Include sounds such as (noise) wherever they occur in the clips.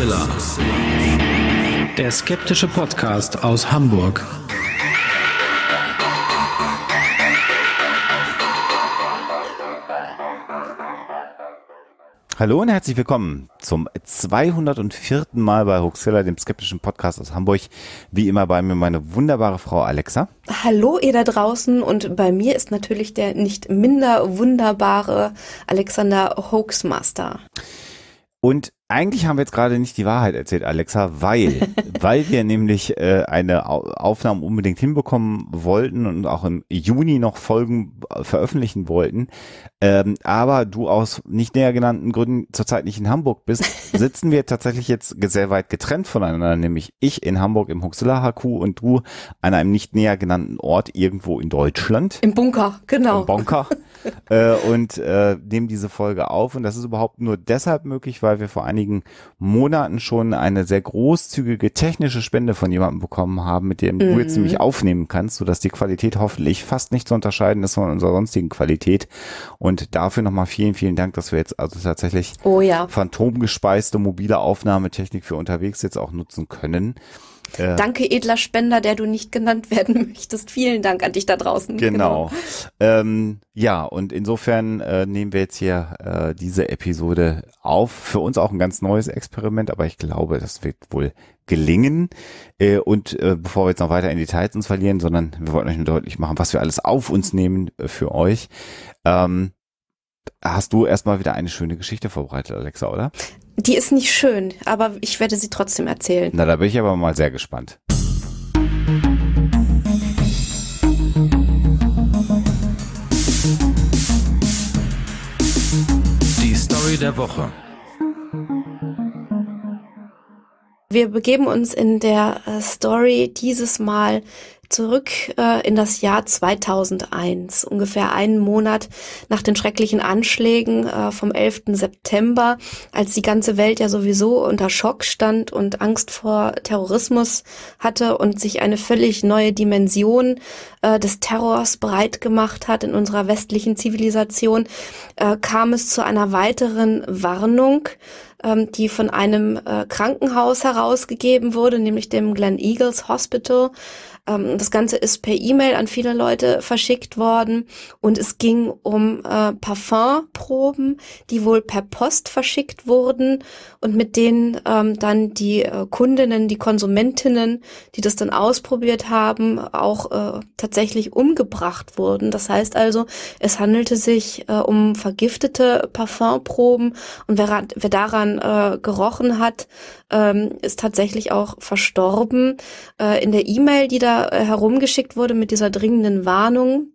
Mixella. Der skeptische Podcast aus Hamburg. Hallo und herzlich willkommen zum 204. Mal bei Huxilla, dem skeptischen Podcast aus Hamburg. Wie immer bei mir meine wunderbare Frau Alexa. Hallo ihr da draußen und bei mir ist natürlich der nicht minder wunderbare Alexander Hoaxmaster. Und eigentlich haben wir jetzt gerade nicht die Wahrheit erzählt, Alexa, weil, (laughs) weil wir nämlich äh, eine Aufnahme unbedingt hinbekommen wollten und auch im Juni noch Folgen äh, veröffentlichen wollten. Ähm, aber du aus nicht näher genannten Gründen zurzeit nicht in Hamburg bist, (laughs) sitzen wir tatsächlich jetzt sehr weit getrennt voneinander, nämlich ich in Hamburg im Huxilla HQ und du an einem nicht näher genannten Ort irgendwo in Deutschland. Im Bunker, genau. Im Bunker. (laughs) Äh, und äh, nehmen diese Folge auf. Und das ist überhaupt nur deshalb möglich, weil wir vor einigen Monaten schon eine sehr großzügige technische Spende von jemandem bekommen haben, mit dem mhm. du jetzt mhm. nämlich aufnehmen kannst, sodass die Qualität hoffentlich fast nicht zu unterscheiden ist von unserer sonstigen Qualität. Und dafür nochmal vielen, vielen Dank, dass wir jetzt also tatsächlich oh, ja. phantomgespeiste mobile Aufnahmetechnik für unterwegs jetzt auch nutzen können. Ja. Danke, edler Spender, der du nicht genannt werden (laughs) möchtest. Vielen Dank an dich da draußen. Genau. genau. Ähm, ja, und insofern äh, nehmen wir jetzt hier äh, diese Episode auf. Für uns auch ein ganz neues Experiment, aber ich glaube, das wird wohl gelingen. Äh, und äh, bevor wir jetzt noch weiter in Details uns verlieren, sondern wir wollten euch nur deutlich machen, was wir alles auf uns nehmen äh, für euch. Ähm, hast du erstmal wieder eine schöne Geschichte vorbereitet, Alexa, oder? Die ist nicht schön, aber ich werde sie trotzdem erzählen. Na, da bin ich aber mal sehr gespannt. Die Story der Woche. Wir begeben uns in der äh, Story dieses Mal zurück äh, in das Jahr 2001, ungefähr einen Monat nach den schrecklichen Anschlägen äh, vom 11. September, als die ganze Welt ja sowieso unter Schock stand und Angst vor Terrorismus hatte und sich eine völlig neue Dimension äh, des Terrors breit gemacht hat in unserer westlichen Zivilisation, äh, kam es zu einer weiteren Warnung ähm, die von einem äh, Krankenhaus herausgegeben wurde, nämlich dem Glen Eagles Hospital, ähm, das Ganze ist per E-Mail an viele Leute verschickt worden und es ging um äh, Parfumproben, die wohl per Post verschickt wurden und mit denen ähm, dann die äh, Kundinnen, die Konsumentinnen, die das dann ausprobiert haben, auch äh, tatsächlich umgebracht wurden. Das heißt also, es handelte sich äh, um vergiftete Parfumproben und wer, wer daran äh, gerochen hat, ähm, ist tatsächlich auch verstorben. Äh, in der E-Mail, die da äh, herumgeschickt wurde mit dieser dringenden Warnung,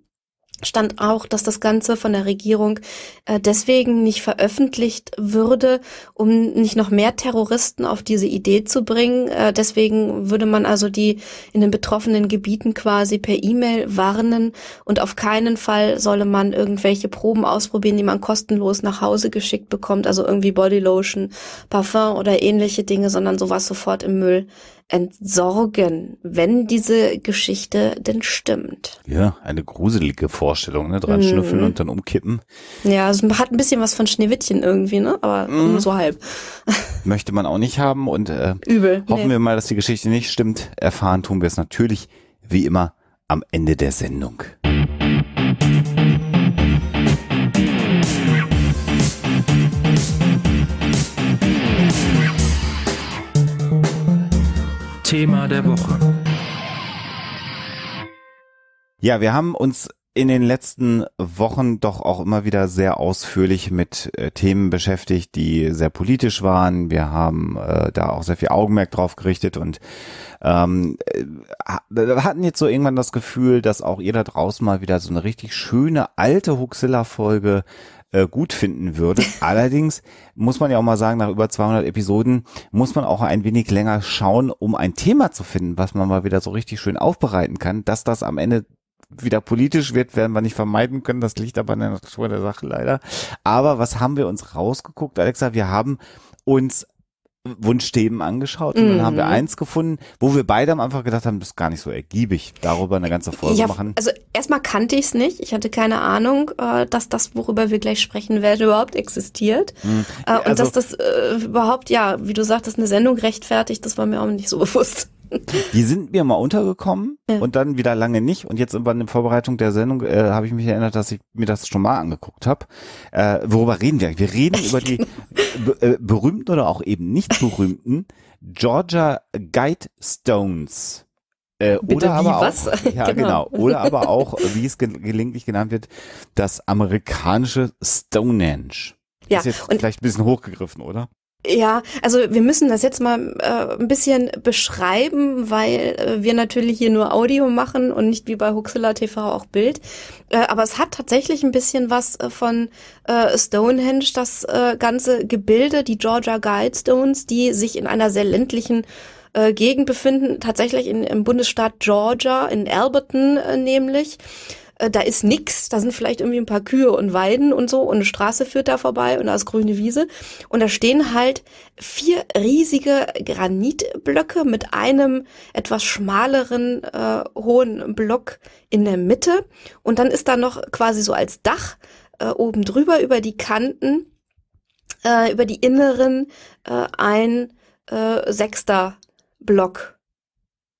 stand auch, dass das Ganze von der Regierung äh, deswegen nicht veröffentlicht würde, um nicht noch mehr Terroristen auf diese Idee zu bringen. Äh, deswegen würde man also die in den betroffenen Gebieten quasi per E-Mail warnen und auf keinen Fall solle man irgendwelche Proben ausprobieren, die man kostenlos nach Hause geschickt bekommt, also irgendwie Bodylotion, Parfum oder ähnliche Dinge, sondern sowas sofort im Müll entsorgen, wenn diese Geschichte denn stimmt. Ja, eine gruselige Vorstellung, ne? Dran mm. schnüffeln mhm. und dann umkippen. Ja, es hat ein bisschen was von Schneewittchen irgendwie, ne? Aber mm. nur so halb. (laughs) Möchte man auch nicht haben und äh, Übel. hoffen nee. wir mal, dass die Geschichte nicht stimmt. Erfahren tun wir es natürlich wie immer am Ende der Sendung. Thema der Woche. Ja, wir haben uns in den letzten Wochen doch auch immer wieder sehr ausführlich mit äh, Themen beschäftigt, die sehr politisch waren. Wir haben äh, da auch sehr viel Augenmerk drauf gerichtet und ähm, äh, hatten jetzt so irgendwann das Gefühl, dass auch ihr da draußen mal wieder so eine richtig schöne alte Huxilla-Folge äh, gut finden würde. (laughs) Allerdings muss man ja auch mal sagen, nach über 200 Episoden muss man auch ein wenig länger schauen, um ein Thema zu finden, was man mal wieder so richtig schön aufbereiten kann. Dass das am Ende wieder politisch wird, werden wir nicht vermeiden können. Das liegt aber in der Natur der Sache leider. Aber was haben wir uns rausgeguckt, Alexa? Wir haben uns Wunschthemen angeschaut und mhm. dann haben wir mhm. eins gefunden, wo wir beide am Anfang gedacht haben, das ist gar nicht so ergiebig, darüber eine ganze Folge ja, machen. Also erstmal kannte ich es nicht, ich hatte keine Ahnung, äh, dass das, worüber wir gleich sprechen werden, überhaupt existiert mhm. Äh, und also, dass das äh, überhaupt, ja, wie du sagtest, eine Sendung rechtfertigt, das war mir auch nicht so (laughs) bewusst. Die sind mir mal untergekommen ja. und dann wieder lange nicht. Und jetzt in der Vorbereitung der Sendung äh, habe ich mich erinnert, dass ich mir das schon mal angeguckt habe. Äh, worüber reden wir? Wir reden über die (laughs) äh, berühmten oder auch eben nicht berühmten Georgia Guidestones. Äh, Bitte, oder aber was? auch, (laughs) ja genau. genau. oder aber auch, wie es gelegentlich genannt wird, das amerikanische Stonehenge. Ja, ist jetzt vielleicht ein bisschen hochgegriffen, oder? Ja, also wir müssen das jetzt mal äh, ein bisschen beschreiben, weil äh, wir natürlich hier nur Audio machen und nicht wie bei Huxilla TV auch Bild. Äh, aber es hat tatsächlich ein bisschen was äh, von äh, Stonehenge, das äh, ganze Gebilde, die Georgia Guidestones, die sich in einer sehr ländlichen äh, Gegend befinden, tatsächlich in, im Bundesstaat Georgia, in Alberton äh, nämlich. Äh, da ist nix, da sind vielleicht irgendwie ein paar Kühe und Weiden und so und eine Straße führt da vorbei und da ist grüne Wiese und da stehen halt vier riesige Granitblöcke mit einem etwas schmaleren äh, hohen Block in der Mitte und dann ist da noch quasi so als Dach äh, oben drüber über die Kanten äh, über die inneren äh, ein sechster Block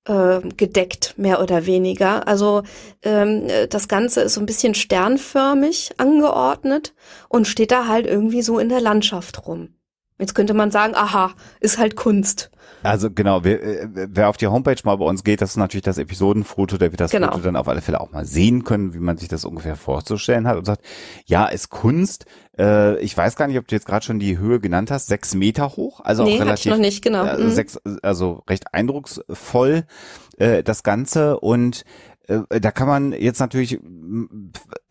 äh, gedeckt, mehr oder weniger. Also ähm, das Ganze ist so ein bisschen sternförmig angeordnet und steht da halt irgendwie so in der Landschaft rum. Jetzt könnte man sagen, aha, ist halt Kunst. Also genau, wer, äh, wer auf die Homepage mal bei uns geht, das ist natürlich das Episodenfoto, der wird das genau. Foto dann auf alle Fälle auch mal sehen können, wie man sich das ungefähr vorzustellen hat und sagt, ja, ist Kunst. Äh, ich weiß gar nicht, ob du jetzt gerade schon die Höhe genannt hast, sechs Meter hoch, also nee, auch relativ, noch nicht, genau. Äh, mhm. sechs, also recht eindrucksvoll äh, das Ganze und äh, da kann man jetzt natürlich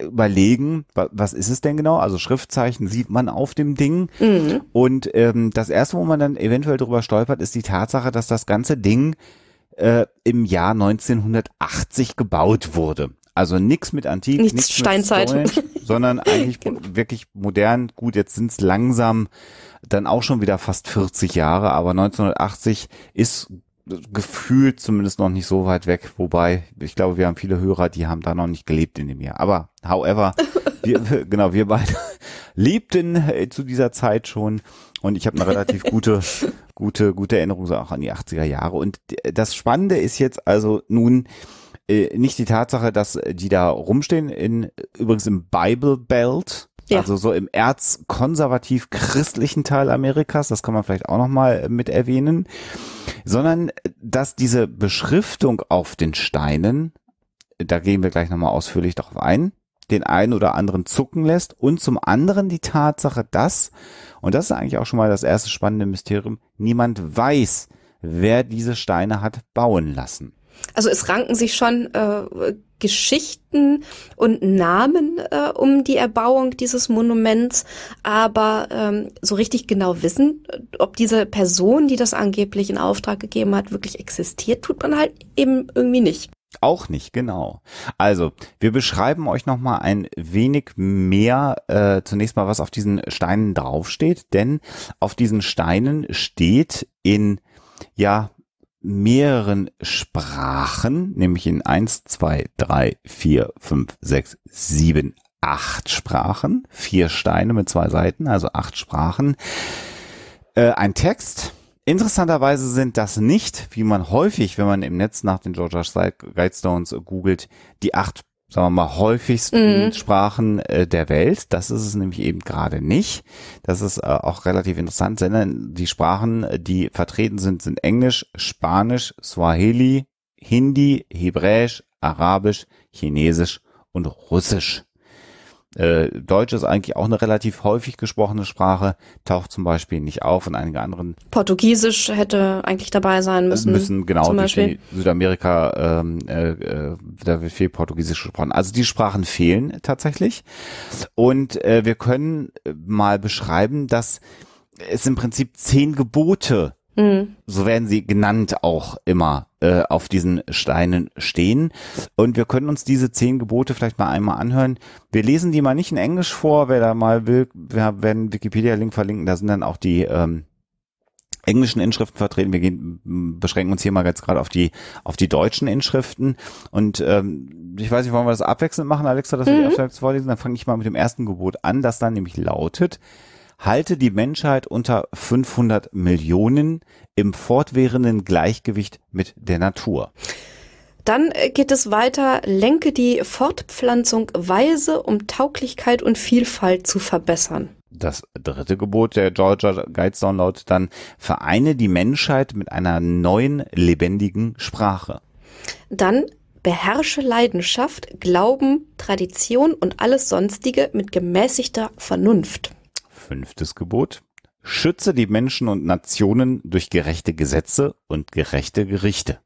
überlegen, was ist es denn genau? Also Schriftzeichen sieht man auf dem Ding. Mhm. Und ähm, das erste, wo man dann eventuell drüber stolpert, ist die Tatsache, dass das ganze Ding äh, im Jahr 1980 gebaut wurde. Also nichts mit Antik, nichts Steinzeit, Stolen, (laughs) sondern eigentlich genau. wirklich modern. Gut, jetzt sind es langsam dann auch schon wieder fast 40 Jahre, aber 1980 ist gefühlt zumindest noch nicht so weit weg. Wobei, ich glaube, wir haben viele Hörer, die haben da noch nicht gelebt in dem Jahr. Aber, however, (laughs) wir, genau, wir beide (laughs) lebten äh, zu dieser Zeit schon. Und ich habe eine relativ (laughs) gute, gute, gute Erinnerung auch an die 80er Jahre. Und äh, das Spannende ist jetzt also nun äh, nicht die Tatsache, dass äh, die da rumstehen, in, übrigens im Bible Belt, ja. Also so im erzkonservativ-christlichen Teil Amerikas, das kann man vielleicht auch nochmal äh, mit erwähnen, sondern äh, dass diese Beschriftung auf den Steinen, da gehen wir gleich nochmal ausführlich darauf ein, den einen oder anderen zucken lässt und zum anderen die Tatsache, dass, und das ist eigentlich auch schon mal das erste spannende Mysterium, niemand weiß, wer diese Steine hat bauen lassen. Also es ranken sich schon äh, Geschichten und Namen äh, um die Erbauung dieses Monuments, aber ähm, so richtig genau wissen, ob diese Person, die das angeblich in Auftrag gegeben hat, wirklich existiert, tut man halt eben irgendwie nicht. Auch nicht, genau. Also, wir beschreiben euch nochmal ein wenig mehr äh, zunächst mal, was auf diesen Steinen draufsteht, denn auf diesen Steinen steht in, ja, mehreren Sprachen, nämlich in eins, zwei, drei, vier, fünf, sechs, sieben, acht Sprachen, vier Steine mit zwei Seiten, also acht Sprachen, äh, ein Text. Interessanterweise sind das nicht, wie man häufig, wenn man im Netz nach den Georgia Guidestones googelt, die acht sagen wir mal, häufigsten mhm. Sprachen äh, der Welt. Das ist es nämlich eben gerade nicht. Das ist äh, auch relativ interessant, denn die Sprachen, äh, die vertreten sind, sind Englisch, Spanisch, Swahili, Hindi, Hebräisch, Arabisch, Chinesisch und Russisch. Äh, Deutsch ist eigentlich auch eine relativ häufig gesprochene Sprache, taucht zum Beispiel nicht auf und einige anderen. Portugiesisch hätte eigentlich dabei sein äh, müssen. Müssen, genau, zum Beispiel. Südamerika, ähm, äh, äh da wird viel Portugiesisch gesprochen. Also die Sprachen fehlen tatsächlich. Und äh, wir können äh, mal beschreiben, dass es im Prinzip zehn Gebote Mhm. So werden sie genannt auch immer äh, auf diesen Steinen stehen. Und wir können uns diese zehn Gebote vielleicht mal einmal anhören. Wir lesen die mal nicht in Englisch vor, wer da mal will, wir werden Wikipedia-Link verlinken, da sind dann auch die ähm, englischen Inschriften vertreten. Wir gehen, beschränken uns hier mal jetzt gerade auf die, auf die deutschen Inschriften. Und ähm, ich weiß nicht, wollen wir das abwechselnd machen, Alexa, dass wir mhm. die abwechselnd vorlesen? Dann fange ich mal mit dem ersten Gebot an, das dann nämlich lautet, halte die Menschheit unter 500 Millionen im fortwährenden Gleichgewicht mit der Natur. Dann äh, geht es weiter, lenke die Fortpflanzung weise, um Tauglichkeit und Vielfalt zu verbessern. Das dritte Gebot der Georgia Guidestown lautet dann, vereine die Menschheit mit einer neuen, lebendigen Sprache. Dann beherrsche Leidenschaft, Glauben, Tradition und alles Sonstige mit gemäßigter Vernunft. Fünftes Gebot. Schütze die Menschen und Nationen durch gerechte Gesetze und gerechte Gerichte.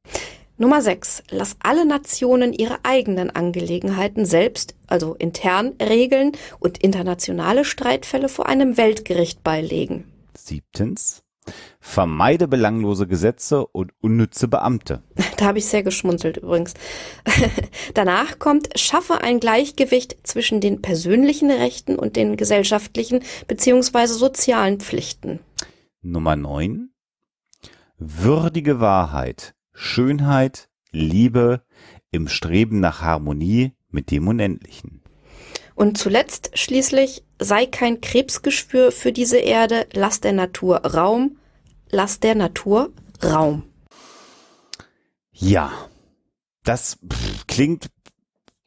Nummer 6. Lass alle Nationen ihre eigenen Angelegenheiten selbst, also intern, regeln und internationale Streitfälle vor einem Weltgericht beilegen. Siebtens. Vermeide belanglose Gesetze und unnütze Beamte. (laughs) Da habe ich sehr geschmunzelt übrigens. (laughs) Danach kommt, schaffe ein Gleichgewicht zwischen den persönlichen Rechten und den gesellschaftlichen bzw. sozialen Pflichten. Nummer 9. Würdige Wahrheit, Schönheit, Liebe im Streben nach Harmonie mit dem Unendlichen. Und zuletzt schließlich, sei kein Krebsgeschwür für diese Erde, lass der Natur Raum, lass der Natur Raum. Ja, das klingt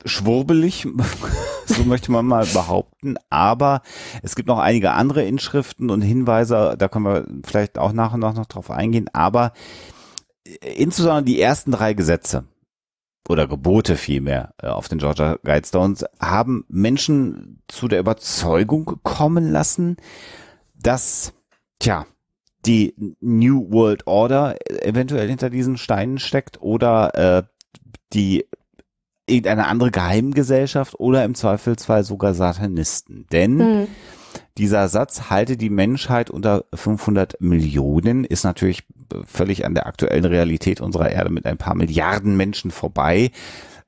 schwurbelig, (laughs) so möchte man mal behaupten. Aber es gibt noch einige andere Inschriften und Hinweise, da können wir vielleicht auch nach und nach noch drauf eingehen. Aber äh, insbesondere die ersten drei Gesetze oder Gebote vielmehr äh, auf den Georgia Guidestones haben Menschen zu der Überzeugung kommen lassen, dass, tja, die New World Order eventuell hinter diesen Steinen steckt oder äh, die irgendeine andere Geheimgesellschaft oder im Zweifelsfall sogar Satanisten. Denn mhm. dieser Satz, halte die Menschheit unter 500 Millionen, ist natürlich völlig an der aktuellen Realität unserer Erde mit ein paar Milliarden Menschen vorbei.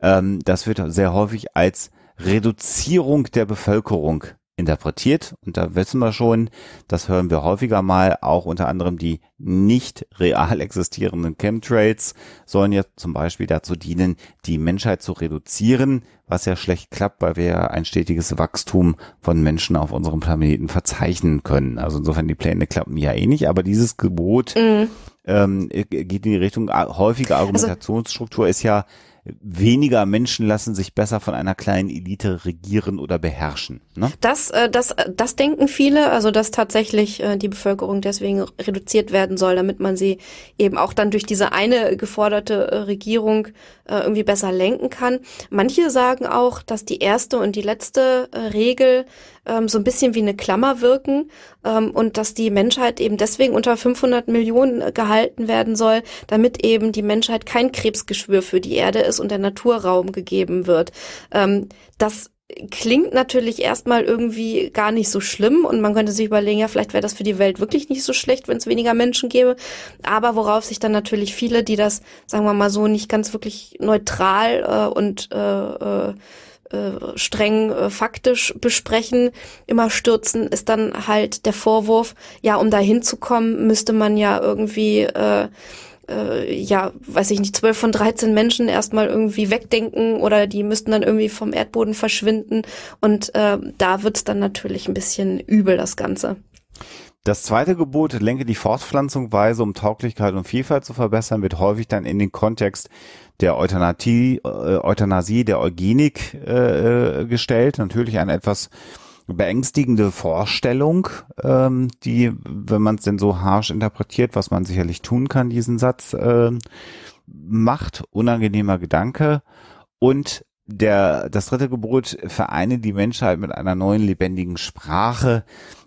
Ähm, das wird sehr häufig als Reduzierung der Bevölkerung interpretiert. Und da wissen wir schon, das hören wir häufiger mal, auch unter anderem die nicht real existierenden Chemtrails sollen ja zum Beispiel dazu dienen, die Menschheit zu reduzieren, was ja schlecht klappt, weil wir ja ein stetiges Wachstum von Menschen auf unserem Planeten verzeichnen können. Also insofern die Pläne klappen ja eh nicht, aber dieses Gebot mhm. ähm, äh, geht in die Richtung häufige also Argumentationsstruktur ist ja weniger Menschen lassen sich besser von einer kleinen Elite regieren oder beherrschen. Ne? Das, äh, das, äh, das denken viele, also dass tatsächlich äh, die Bevölkerung deswegen reduziert werden soll, damit man sie eben auch dann durch diese eine geforderte äh, Regierung äh, irgendwie besser lenken kann. Manche sagen auch, dass die erste und die letzte äh, Regel ähm, so ein bisschen wie eine Klammer wirken ähm, und dass die Menschheit eben deswegen unter 500 Millionen äh, gehalten werden soll, damit eben die Menschheit kein Krebsgeschwür für die Erde ist und der Naturraum gegeben wird. Ähm, das klingt natürlich erstmal irgendwie gar nicht so schlimm und man könnte sich überlegen, ja, vielleicht wäre das für die Welt wirklich nicht so schlecht, wenn es weniger Menschen gäbe. Aber worauf sich dann natürlich viele, die das, sagen wir mal so, nicht ganz wirklich neutral äh, und äh, äh äh, streng äh, faktisch besprechen, immer stürzen, ist dann halt der Vorwurf, ja, um da hinzukommen, müsste man ja irgendwie, äh, äh, ja, weiß ich nicht, zwölf von 13 Menschen erstmal irgendwie wegdenken oder die müssten dann irgendwie vom Erdboden verschwinden. Und äh, da wird's dann natürlich ein bisschen übel, das Ganze. Das zweite Gebot, lenke die Fortpflanzung weise, um Tauglichkeit und Vielfalt zu verbessern, wird häufig dann in den Kontext der Euthanasie, äh, Euthanasie der Eugenik äh, äh, gestellt. Natürlich eine etwas beängstigende Vorstellung, ähm, die, wenn man es denn so harsch interpretiert, was man sicherlich tun kann, diesen Satz äh, macht, unangenehmer Gedanke und der, das dritte Gebot vereine die Menschheit mit einer neuen lebendigen Sprache,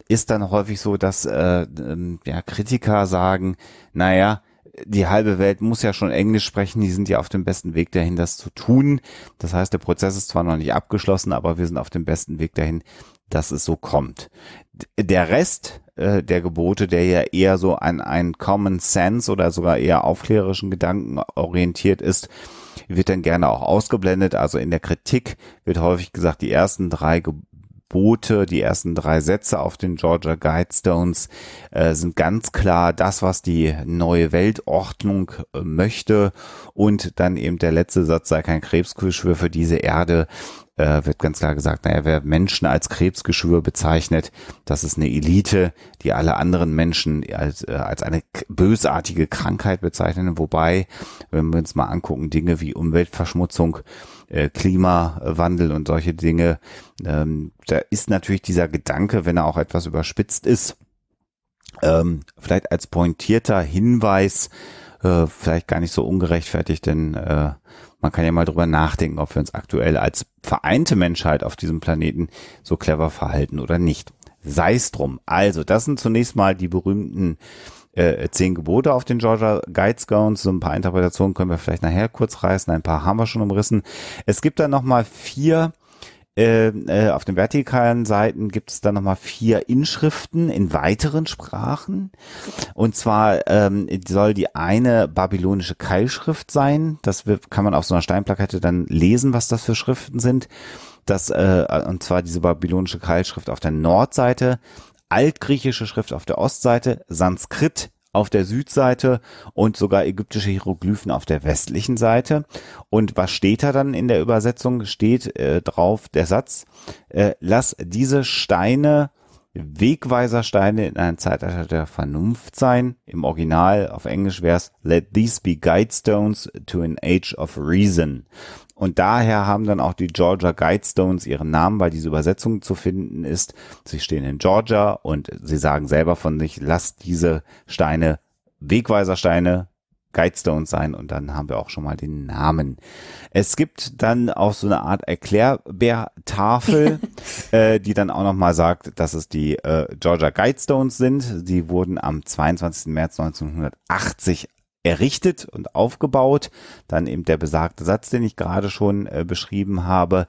ist dann häufig so, dass äh, ähm, ja, Kritiker sagen, naja, die halbe Welt muss ja schon Englisch sprechen, die sind ja auf dem besten Weg dahin, das zu tun. Das heißt, der Prozess ist zwar noch nicht abgeschlossen, aber wir sind auf dem besten Weg dahin, dass es so kommt. Der Rest äh, der Gebote, der ja eher so an einen Common Sense oder sogar eher aufklärerischen Gedanken orientiert ist, wird dann gerne auch ausgeblendet. Also in der Kritik wird häufig gesagt, die ersten drei Boote, die ersten drei Sätze auf den Georgia Guidestones äh, sind ganz klar das, was die neue Weltordnung äh, möchte. Und dann eben der letzte Satz sei kein Krebsgeschwür für diese Erde äh, wird ganz klar gesagt, naja, wer Menschen als Krebsgeschwür bezeichnet, das ist eine Elite, die alle anderen Menschen als, äh, als eine bösartige Krankheit bezeichnen. Wobei, wenn wir uns mal angucken, Dinge wie Umweltverschmutzung, äh, Klimawandel und solche Dinge, ähm, da ist natürlich dieser Gedanke, wenn er auch etwas überspitzt ist, ähm, vielleicht als pointierter Hinweis, äh, vielleicht gar nicht so ungerechtfertigt, denn äh, man kann ja mal drüber nachdenken, ob wir uns aktuell als vereinte Menschheit auf diesem Planeten so clever verhalten oder nicht. Sei es drum. Also, das sind zunächst mal die berühmten äh, zehn Gebote auf den Georgia Guidestones. So ein paar Interpretationen können wir vielleicht nachher kurz reißen. Ein paar haben wir schon umrissen. Es gibt dann nochmal vier ähm, äh, auf den vertikalen Seiten gibt es dann nochmal vier Inschriften in weiteren Sprachen. Und zwar ähm, soll die eine babylonische Keilschrift sein. Das kann man auf so einer Steinplakette dann lesen, was das für Schriften sind. Das, äh, und zwar diese babylonische Keilschrift auf der Nordseite, altgriechische Schrift auf der Ostseite, Sanskrit, auf der Südseite und sogar ägyptische Hieroglyphen auf der westlichen Seite. Und was steht da dann in der Übersetzung? Steht äh, drauf der Satz, äh, lass diese Steine Wegweisersteine in einem Zeitalter der Vernunft sein. Im Original auf Englisch wäre es Let these be Guidestones to an Age of Reason. Und daher haben dann auch die Georgia Guidestones ihren Namen, weil diese Übersetzung zu finden ist. Sie stehen in Georgia und sie sagen selber von sich, lasst diese Steine Wegweisersteine Guidestone sein und dann haben wir auch schon mal den Namen. Es gibt dann auch so eine Art Erklärbär-Tafel, (laughs) äh, die dann auch nochmal sagt, dass es die äh, Georgia Guidestones sind. Die wurden am 22. März 1980 errichtet und aufgebaut. Dann eben der besagte Satz, den ich gerade schon äh, beschrieben habe.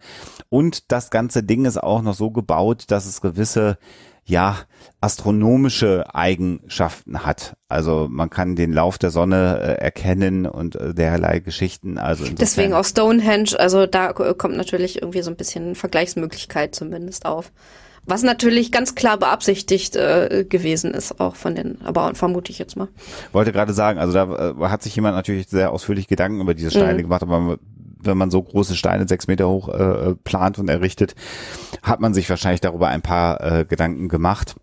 Und das ganze Ding ist auch noch so gebaut, dass es gewisse ja, astronomische Eigenschaften hat. Also man kann den Lauf der Sonne äh, erkennen und äh, derlei Geschichten. Also Deswegen auch Stonehenge, also da äh, kommt natürlich irgendwie so ein bisschen Vergleichsmöglichkeit zumindest auf. Was natürlich ganz klar beabsichtigt äh, gewesen ist, auch von den Bauern, vermute ich jetzt mal. Wollte gerade sagen, also da äh, hat sich jemand natürlich sehr ausführlich Gedanken über diese Steine mhm. gemacht, aber wenn man so große Steine sechs Meter hoch äh, äh, plant und errichtet, hat man sich wahrscheinlich darüber ein paar äh, Gedanken gemacht.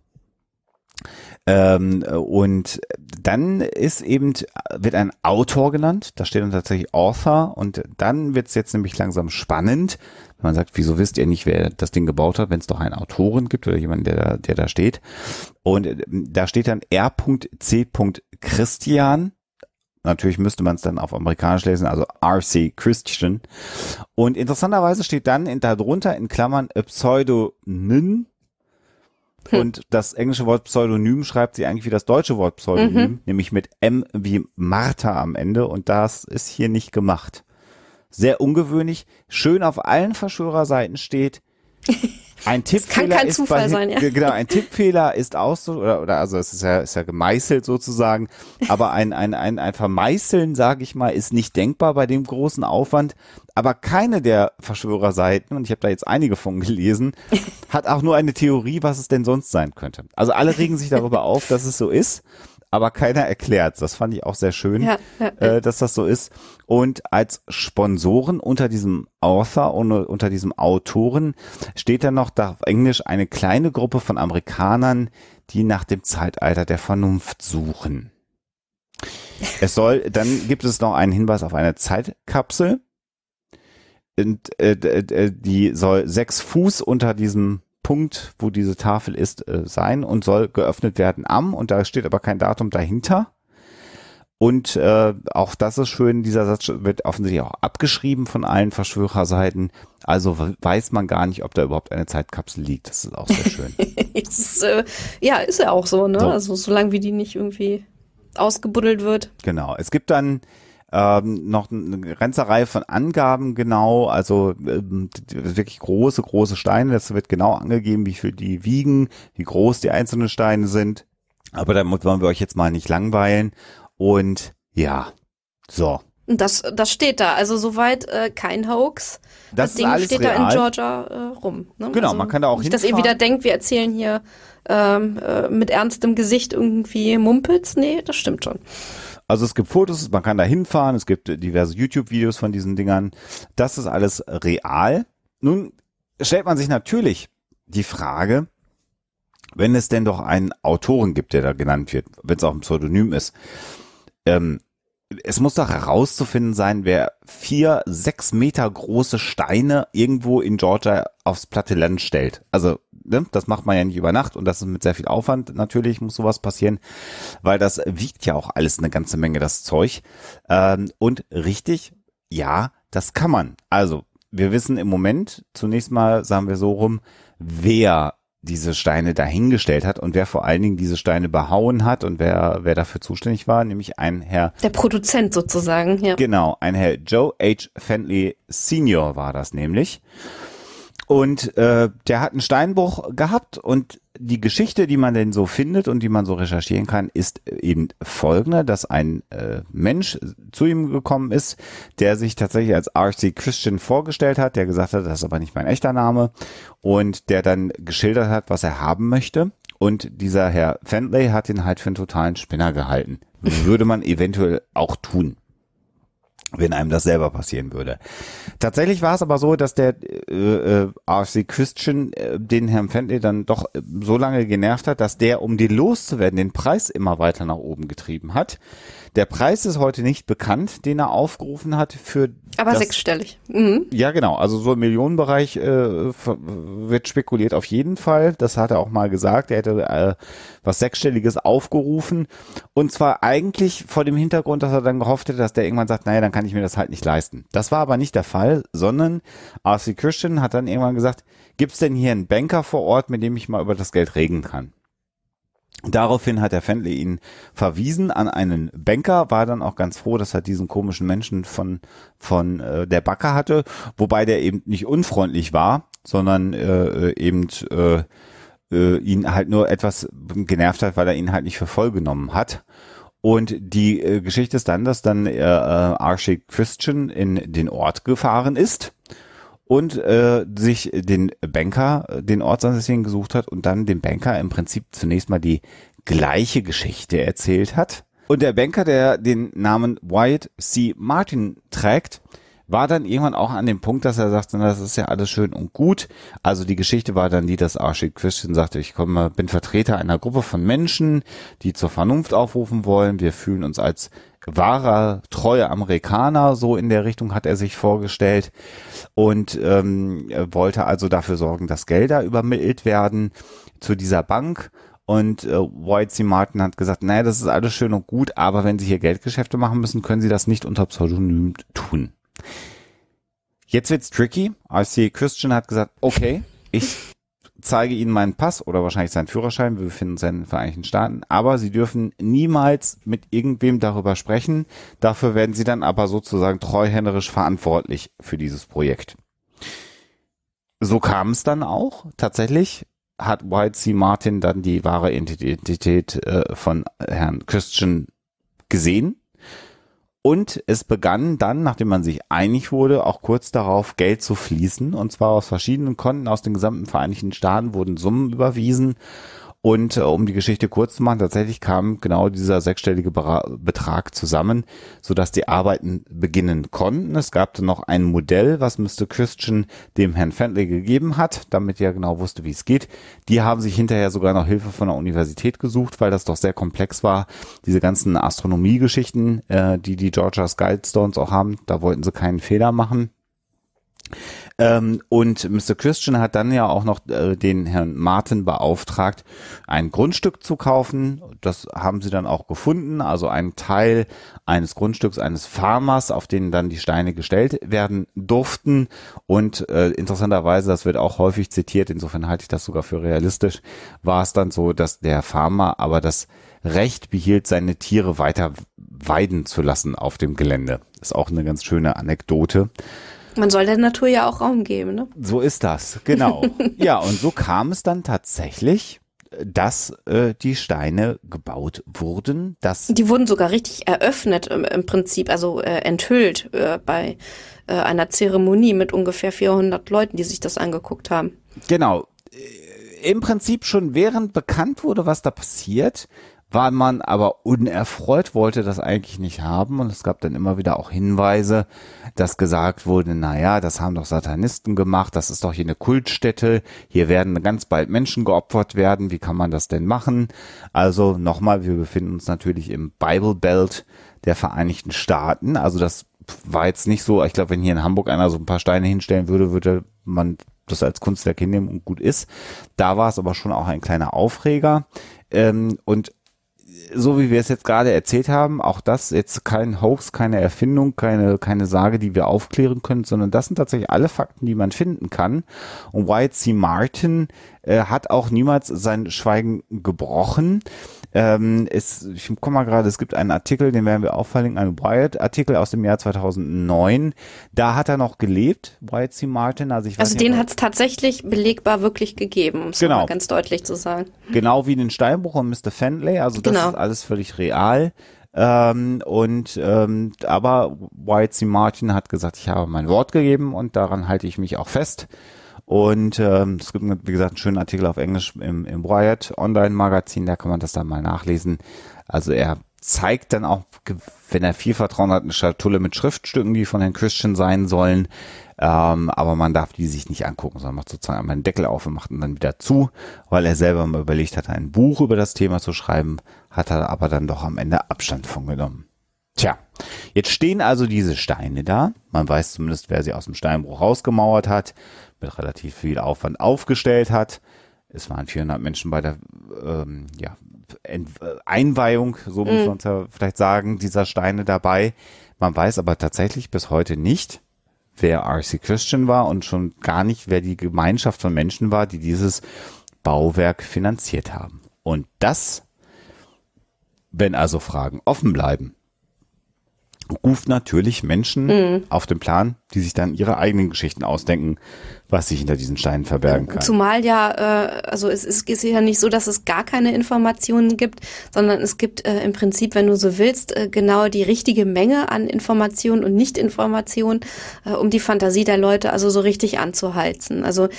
Ähm, und dann ist eben, wird ein Autor genannt, da steht dann tatsächlich Author und dann wird es jetzt nämlich langsam spannend, wenn man sagt, wieso wisst ihr nicht, wer das Ding gebaut hat, wenn es doch einen Autoren gibt oder jemanden, der da, der da steht. Und ähm, da steht dann R.C. Christian Natürlich müsste man es dann auf amerikanisch lesen, also RC Christian. Und interessanterweise steht dann in, darunter in Klammern äh, Pseudonym. Hm. Und das englische Wort Pseudonym schreibt sie eigentlich wie das deutsche Wort Pseudonym, mhm. nämlich mit M wie Martha am Ende. Und das ist hier nicht gemacht. Sehr ungewöhnlich. Schön auf allen Verschwörerseiten steht, (laughs) Ein Tippfehler kann ist Zufall sein, ja. Genau, ein Tippfehler ist auch so, oder, oder also es ist ja, ist ja gemeißelt sozusagen, aber ein, ein, ein, ein Vermeißeln, sage ich mal, ist nicht denkbar bei dem großen Aufwand. Aber keine der Verschwörerseiten, und ich habe da jetzt einige von gelesen, (laughs) hat auch nur eine Theorie, was es denn sonst sein könnte. Also alle regen sich darüber auf, dass es so ist aber keiner erklärt Das fand ich auch sehr schön, ja, ja, ja. Äh, dass das so ist. Und als Sponsoren unter diesem Author und unter diesem Autoren steht dann noch da auf Englisch eine kleine Gruppe von Amerikanern, die nach dem Zeitalter der Vernunft suchen. Es soll, dann gibt es noch einen Hinweis auf eine Zeitkapsel. Und, äh, äh die soll sechs Fuß unter diesem Punkt, wo diese Tafel ist, äh, sein und soll geöffnet werden am, und da steht aber kein Datum dahinter. Und äh, auch das ist schön, dieser Satz wird offensichtlich auch abgeschrieben von allen Verschwörerseiten. Also weiß man gar nicht, ob da überhaupt eine Zeitkapsel liegt. Das ist auch sehr schön. (laughs) ist, äh, ja, ist ja auch so, ne? So. Also solange wie die nicht irgendwie ausgebuddelt wird. Genau. Es gibt dann ähm, noch eine ganze Reihe von Angaben genau, also ähm, wirklich große, große Steine. Das wird genau angegeben, wie viel die wiegen, wie groß die einzelnen Steine sind. Aber damit wollen wir euch jetzt mal nicht langweilen. Und ja, so. Das, das steht da. Also soweit äh, kein Hoax. Das, das Ding steht real. da in Georgia äh, rum. Ne? Genau, also, man kann da auch nicht, hinfahren. Dass ihr wieder denkt, wir erzählen hier ähm, äh, mit ernstem Gesicht irgendwie Mumpels. Nee, das stimmt schon. Also es gibt Fotos, man kann da hinfahren, es gibt diverse YouTube-Videos von diesen Dingern. Das ist alles real. Nun stellt man sich natürlich die Frage, wenn es denn doch einen Autoren gibt, der da genannt wird, wenn es auch ein Pseudonym ist, ähm, es muss doch herauszufinden sein, wer vier, sechs Meter große Steine irgendwo in Georgia aufs platte Land stellt. Also ne, das macht man ja nicht über Nacht und das ist mit sehr viel Aufwand natürlich, muss sowas passieren, weil das wiegt ja auch alles eine ganze Menge, das Zeug. Ähm, und richtig, ja, das kann man. Also, wir wissen im Moment, zunächst mal sagen wir so rum, wer diese Steine dahingestellt hat und wer vor allen Dingen diese Steine behauen hat und wer, wer dafür zuständig war, nämlich ein Herr. Der Produzent sozusagen, ja. Genau, ein Herr Joe H. Fenley Senior war das nämlich. Und äh, der hat einen Steinbruch gehabt und die Geschichte, die man denn so findet und die man so recherchieren kann, ist eben folgende, dass ein äh, Mensch zu ihm gekommen ist, der sich tatsächlich als R.C. Christian vorgestellt hat, der gesagt hat, das ist aber nicht mein echter Name und der dann geschildert hat, was er haben möchte. Und dieser Herr Fentley hat ihn halt für einen totalen Spinner gehalten. Würde man eventuell auch tun wenn einem das selber passieren würde. Tatsächlich war es aber so, dass der äh, RC äh, Christian äh, den Herrn Fentley dann doch äh, so lange genervt hat, dass der, um den loszuwerden, den Preis immer weiter nach oben getrieben hat. Der Preis ist heute nicht bekannt, den er aufgerufen hat für. Aber das, sechsstellig. Mhm. Ja, genau. Also so im Millionenbereich äh, wird spekuliert auf jeden Fall. Das hat er auch mal gesagt. Er hätte äh, was sechsstelliges aufgerufen. Und zwar eigentlich vor dem Hintergrund, dass er dann gehofft hätte, dass der irgendwann sagt, naja, dann kann ich mir das halt nicht leisten. Das war aber nicht der Fall, sondern R.C. Christian hat dann irgendwann gesagt, gibt's denn hier einen Banker vor Ort, mit dem ich mal über das Geld reden kann? Daraufhin hat der Fendley ihn verwiesen an einen Banker, war dann auch ganz froh, dass er diesen komischen Menschen von, von äh, der Backe hatte, wobei der eben nicht unfreundlich war, sondern äh, eben äh, äh, ihn halt nur etwas genervt hat, weil er ihn halt nicht für voll genommen hat. Und die äh, Geschichte ist dann, dass dann äh, äh Archie Christian in den Ort gefahren ist und äh, sich den Banker, äh, den Ortsansässigen gesucht hat und dann dem Banker im Prinzip zunächst mal die gleiche Geschichte erzählt hat. Und der Banker, der den Namen Wyatt C. Martin trägt, war dann irgendwann auch an dem Punkt, dass er sagte, das ist ja alles schön und gut. Also die Geschichte war dann die, dass Archie Christian sagte, ich komme, bin Vertreter einer Gruppe von Menschen, die zur Vernunft aufrufen wollen. Wir fühlen uns als wahrer, treuer Amerikaner, so in der Richtung hat er sich vorgestellt und ähm, wollte also dafür sorgen, dass Gelder übermittelt werden zu dieser Bank. Und äh, White C. Martin hat gesagt, naja, das ist alles schön und gut, aber wenn Sie hier Geldgeschäfte machen müssen, können Sie das nicht unter Pseudonym tun. Jetzt wird's tricky. RC Christian hat gesagt, okay, ich zeige Ihnen meinen Pass oder wahrscheinlich seinen Führerschein, wir befinden uns in den Vereinigten Staaten, aber Sie dürfen niemals mit irgendwem darüber sprechen. Dafür werden Sie dann aber sozusagen treuhänderisch verantwortlich für dieses Projekt. So kam es dann auch. Tatsächlich hat White C. Martin dann die wahre Identität äh, von Herrn Christian gesehen und es begann dann, nachdem man sich einig wurde, auch kurz darauf Geld zu fließen. Und zwar aus verschiedenen Konten aus den gesamten Vereinigten Staaten wurden Summen überwiesen und äh, um die Geschichte kurz zu machen, tatsächlich kam genau dieser sechsstellige Betrag zusammen, sodass die Arbeiten beginnen konnten. Es gab dann noch ein Modell, was Mr. Christian dem Herrn Fentley gegeben hat, damit er genau wusste, wie es geht. Die haben sich hinterher sogar noch Hilfe von der Universität gesucht, weil das doch sehr komplex war. Diese ganzen Astronomiegeschichten, äh, die die Georgia Guidestones auch haben, da wollten sie keinen Fehler machen. Ähm, und Mr. Christian hat dann ja auch noch äh, den Herrn Martin beauftragt, ein Grundstück zu kaufen. Das haben sie dann auch gefunden, also ein Teil eines Grundstücks eines Farmers, auf den dann die Steine gestellt werden durften. Und äh, interessanterweise, das wird auch häufig zitiert, insofern halte ich das sogar für realistisch, war es dann so, dass der Farmer aber das Recht behielt, seine Tiere weiter weiden zu lassen auf dem Gelände. Ist auch eine ganz schöne Anekdote. Man soll der Natur ja auch Raum geben, ne? So ist das, genau. (laughs) ja, und so kam es dann tatsächlich dass äh, die Steine gebaut wurden. Dass die wurden sogar richtig eröffnet im, im Prinzip, also äh, enthüllt äh, bei äh, einer Zeremonie mit ungefähr 400 Leuten, die sich das angeguckt haben. Genau. Äh, Im Prinzip schon während bekannt wurde, was da passiert, war man aber unerfreut, wollte das eigentlich nicht haben. Und es gab dann immer wieder auch Hinweise, dass gesagt wurde, naja, das haben doch Satanisten gemacht, das ist doch hier eine Kultstätte, hier werden ganz bald Menschen geopfert werden, wie kann man das denn machen? Also nochmal, wir befinden uns natürlich im Bible Belt der Vereinigten Staaten. Also das war jetzt nicht so, ich glaube, wenn hier in Hamburg einer so ein paar Steine hinstellen würde, würde man das als Kunstwerk hinnehmen und gut ist. Da war es aber schon auch ein kleiner Aufreger. Ähm, und so wie wir es jetzt gerade erzählt haben, auch das jetzt kein Hoax, keine Erfindung, keine, keine Sage, die wir aufklären können, sondern das sind tatsächlich alle Fakten, die man finden kann. Und Wyatt C. Martin äh, hat auch niemals sein Schweigen gebrochen. Ähm, es, ich guck mal gerade, es gibt einen Artikel, den werden wir auch verlinken, einen Wyatt-Artikel aus dem Jahr 2009. Da hat er noch gelebt, Wyatt C. Martin. Also, ich weiß also den hat es tatsächlich belegbar wirklich gegeben, um es genau. mal ganz deutlich zu sagen. Genau wie den Steinbruch und Mr. Fendley. Also das genau. ist alles völlig real. Ähm, und ähm, aber Wyatt C. Martin hat gesagt, ich habe mein Wort gegeben und daran halte ich mich auch fest. Und ähm, es gibt, wie gesagt, einen schönen Artikel auf Englisch im, im Wired Online-Magazin, da kann man das dann mal nachlesen. Also er zeigt dann auch, wenn er viel Vertrauen hat, eine Schatulle mit Schriftstücken, die von Herrn Christian sein sollen. Ähm, aber man darf die sich nicht angucken, sondern macht sozusagen einmal einen Deckel auf und macht ihn dann wieder zu, weil er selber mal überlegt hat, ein Buch über das Thema zu schreiben, hat er aber dann doch am Ende Abstand von genommen. Tja, jetzt stehen also diese Steine da. Man weiß zumindest, wer sie aus dem Steinbruch rausgemauert hat mit relativ viel Aufwand aufgestellt hat. Es waren 400 Menschen bei der ähm, ja, äh, Einweihung, so mhm. muss man ja vielleicht sagen, dieser Steine dabei. Man weiß aber tatsächlich bis heute nicht, wer R.C. Christian war und schon gar nicht, wer die Gemeinschaft von Menschen war, die dieses Bauwerk finanziert haben. Und das, wenn also Fragen offen bleiben, ruft natürlich Menschen mhm. auf den Plan, die sich dann ihre eigenen Geschichten ausdenken, was sich hinter diesen Steinen verbergen kann. Zumal ja, äh, also es ist, ist ja nicht so, dass es gar keine Informationen gibt, sondern es gibt äh, im Prinzip, wenn du so willst, äh, genau die richtige Menge an Informationen und Nichtinformationen, äh, um die Fantasie der Leute also so richtig anzuheizen. Also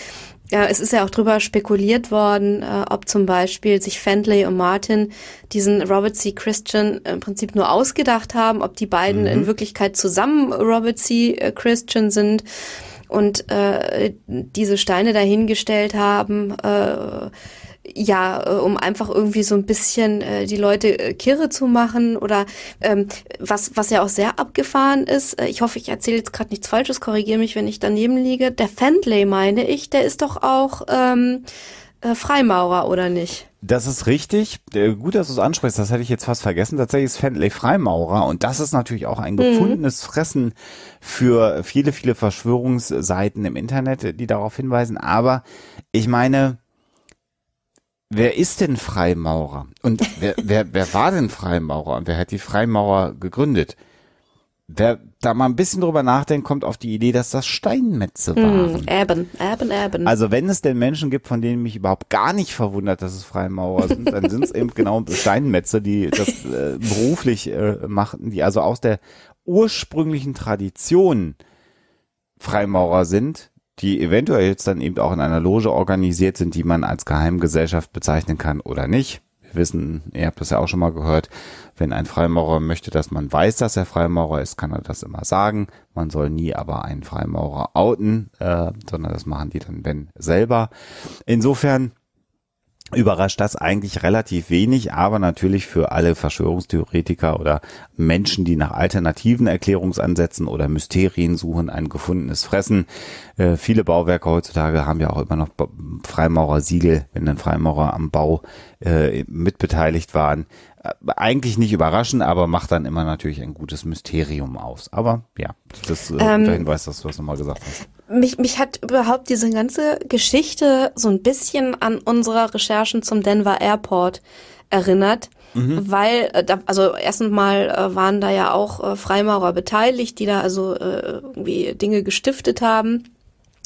ja, es ist ja auch drüber spekuliert worden, äh, ob zum Beispiel sich Fendley und Martin diesen Robert C. Christian im Prinzip nur ausgedacht haben, ob die beiden mhm. in Wirklichkeit zusammen Robert C. Christian sind und äh, diese Steine dahingestellt haben. Äh, ja, äh, um einfach irgendwie so ein bisschen äh, die Leute äh, kirre zu machen oder ähm, was, was ja auch sehr abgefahren ist. Äh, ich hoffe, ich erzähle jetzt gerade nichts Falsches, korrigiere mich, wenn ich daneben liege. Der Fendley, meine ich, der ist doch auch ähm, äh, Freimaurer, oder nicht? Das ist richtig. Äh, gut, dass du es ansprichst, das hätte ich jetzt fast vergessen. Tatsächlich ist Fendley Freimaurer und das ist natürlich auch ein mhm. gefundenes Fressen für viele, viele Verschwörungsseiten im Internet, die darauf hinweisen. Aber ich meine, Wer ist denn Freimaurer? Und wer, wer, wer war denn Freimaurer? Und wer hat die Freimaurer gegründet? Wer da mal ein bisschen drüber nachdenkt, kommt auf die Idee, dass das Steinmetze hm, waren. Mm, eben, eben, eben. Also wenn es denn Menschen gibt, von denen mich überhaupt gar nicht verwundert, dass es Freimaurer sind, dann sind es eben genau Steinmetze, die das äh, beruflich äh, machten, die also aus der ursprünglichen Tradition Freimaurer sind die eventuell jetzt dann eben auch in einer Loge organisiert sind, die man als Geheimgesellschaft bezeichnen kann oder nicht. Wir wissen, ihr habt das ja auch schon mal gehört, wenn ein Freimaurer möchte, dass man weiß, dass er Freimaurer ist, kann er das immer sagen. Man soll nie aber einen Freimaurer outen, äh, sondern das machen die dann, wenn selber. Insofern überrascht das eigentlich relativ wenig, aber natürlich für alle Verschwörungstheoretiker oder Menschen, die nach alternativen Erklärungsansätzen oder Mysterien suchen, ein gefundenes Fressen. Äh, viele Bauwerke heutzutage haben ja auch immer noch Freimaurersiegel, wenn dann Freimaurer am Bau äh, mitbeteiligt waren. Äh, eigentlich nicht überraschend, aber macht dann immer natürlich ein gutes Mysterium aus. Aber ja, das äh, ähm, der Hinweis, dass du das nochmal gesagt hast mich, mich hat überhaupt diese ganze Geschichte so ein bisschen an unsere Recherchen zum Denver Airport erinnert. Mhm. Weil, äh, also erstens mal äh, waren da ja auch äh, Freimaurer beteiligt, die da also irgendwie Dinge gestiftet haben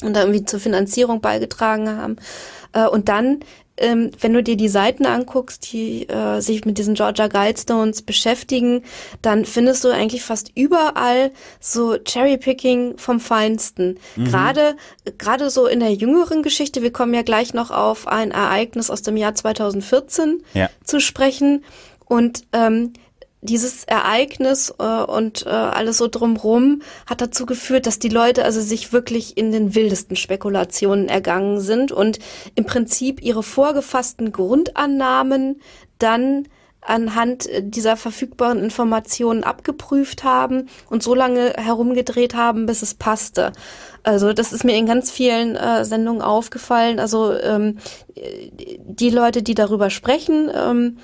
und da irgendwie zur Finanzierung beigetragen haben. Und dann ähm, wenn du dir die Seiten anguckst, die äh, sich mit diesen Georgia Guidestones beschäftigen, dann findest du eigentlich fast überall so Cherrypicking vom Feinsten. Mhm. Gerade, gerade so in der jüngeren Geschichte, wir kommen ja gleich noch auf ein Ereignis aus dem Jahr 2014 ja. zu sprechen. Und ähm, dieses Ereignis äh, und äh, alles so drumrum hat dazu geführt, dass die Leute also sich wirklich in den wildesten Spekulationen ergangen sind und im Prinzip ihre vorgefassten Grundannahmen dann anhand dieser verfügbaren Informationen abgeprüft haben und so lange herumgedreht haben, bis es passte. Also das ist mir in ganz vielen äh, Sendungen aufgefallen. Also ähm, die Leute, die darüber sprechen, ähm,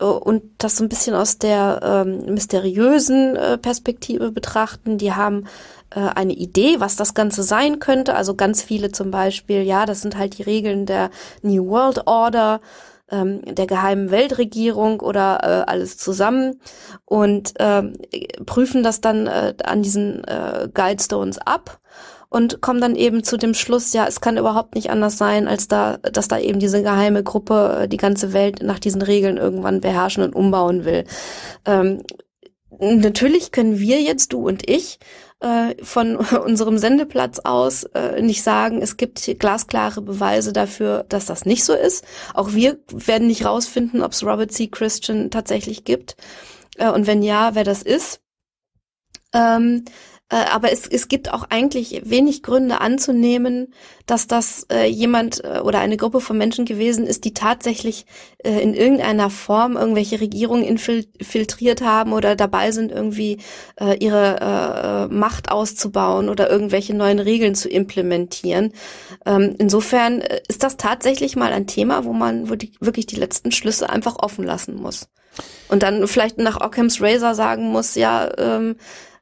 äh, und das so ein bisschen aus der ähm, mysteriösen äh, Perspektive betrachten. Die haben äh, eine Idee, was das Ganze sein könnte. Also ganz viele zum Beispiel, ja, das sind halt die Regeln der New World Order, ähm, der geheimen Weltregierung oder äh, alles zusammen und ähm, prüfen das dann äh, an diesen äh, Guidestones ab und kommen dann eben zu dem Schluss, ja, es kann überhaupt nicht anders sein, als da, dass da eben diese geheime Gruppe äh, die ganze Welt nach diesen Regeln irgendwann beherrschen und umbauen will. Ähm, natürlich können wir jetzt, du und ich, äh, von (laughs) unserem Sendeplatz aus äh, nicht sagen, es gibt glasklare Beweise dafür, dass das nicht so ist. Auch wir werden nicht rausfinden, ob es Robert C. Christian tatsächlich gibt. Und wenn ja, wer das ist. Ähm, äh, aber es, es gibt auch eigentlich wenig Gründe anzunehmen, dass das äh, jemand äh, oder eine Gruppe von Menschen gewesen ist, die tatsächlich äh, in irgendeiner Form irgendwelche Regierungen infiltriert haben oder dabei sind, irgendwie äh, ihre äh, Macht auszubauen oder irgendwelche neuen Regeln zu implementieren. Ähm, insofern äh, ist das tatsächlich mal ein Thema, wo man wo die, wirklich die letzten Schlüsse einfach offen lassen muss. Und dann vielleicht nach Occam's Razor sagen muss, ja, ähm,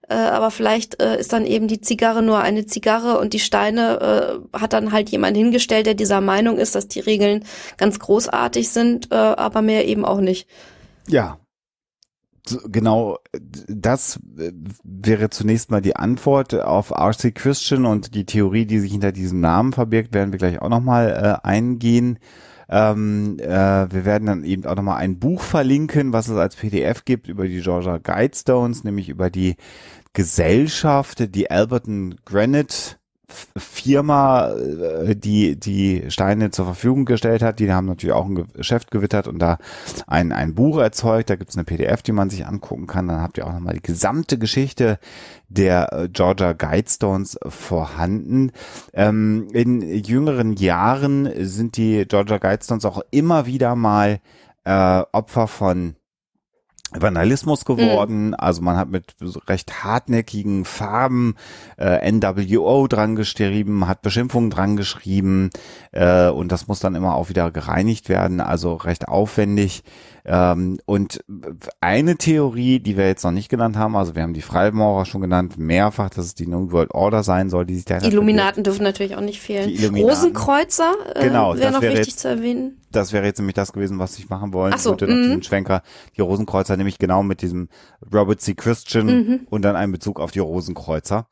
äh, aber vielleicht äh, ist dann eben die Zigarre nur eine Zigarre und die Steine äh, hat dann halt jemand hingestellt, der dieser Meinung ist, dass die Regeln ganz großartig sind, äh, aber mehr eben auch nicht. Ja. genau, das äh, wäre zunächst mal die Antwort auf R.C. Christian und die Theorie, die sich hinter diesem Namen verbirgt, werden wir gleich auch nochmal äh, eingehen. Ähm, äh, wir werden dann eben auch nochmal ein Buch verlinken, was es als PDF gibt über die Georgia Guidestones, nämlich über die Gesellschaft, die Alberton Granite Firma, äh, die die Steine zur Verfügung gestellt hat, die haben natürlich auch ein Geschäft gewittert und da ein, ein Buch erzeugt. Da gibt es eine PDF, die man sich angucken kann. Dann habt ihr auch nochmal die gesamte Geschichte der äh, Georgia Guidestones vorhanden. Ähm, in jüngeren Jahren sind die Georgia Guidestones auch immer wieder mal äh, Opfer von Vandalismus mhm. geworden. Mhm. Also man hat mit recht hartnäckigen Farben äh, NWO dran geschrieben, hat Beschimpfungen dran geschrieben äh, und das muss dann immer auch wieder gereinigt werden. Also recht aufwendig. Ähm, und eine Theorie, die wir jetzt noch nicht genannt haben, also wir haben die Freimaurer schon genannt, mehrfach, dass es die New World Order sein soll, die sich dahinter Illuminaten verbirgt. dürfen natürlich auch nicht fehlen. Die Rosenkreuzer äh, genau, wäre noch wichtig jetzt, zu erwähnen. Das wäre jetzt nämlich das gewesen, was ich machen wollte. Ach so, noch diesen mhm. Schwenker. Die Rosenkreuzer nämlich genau mit diesem Robert C. Christian mhm. und dann einen Bezug auf die Rosenkreuzer.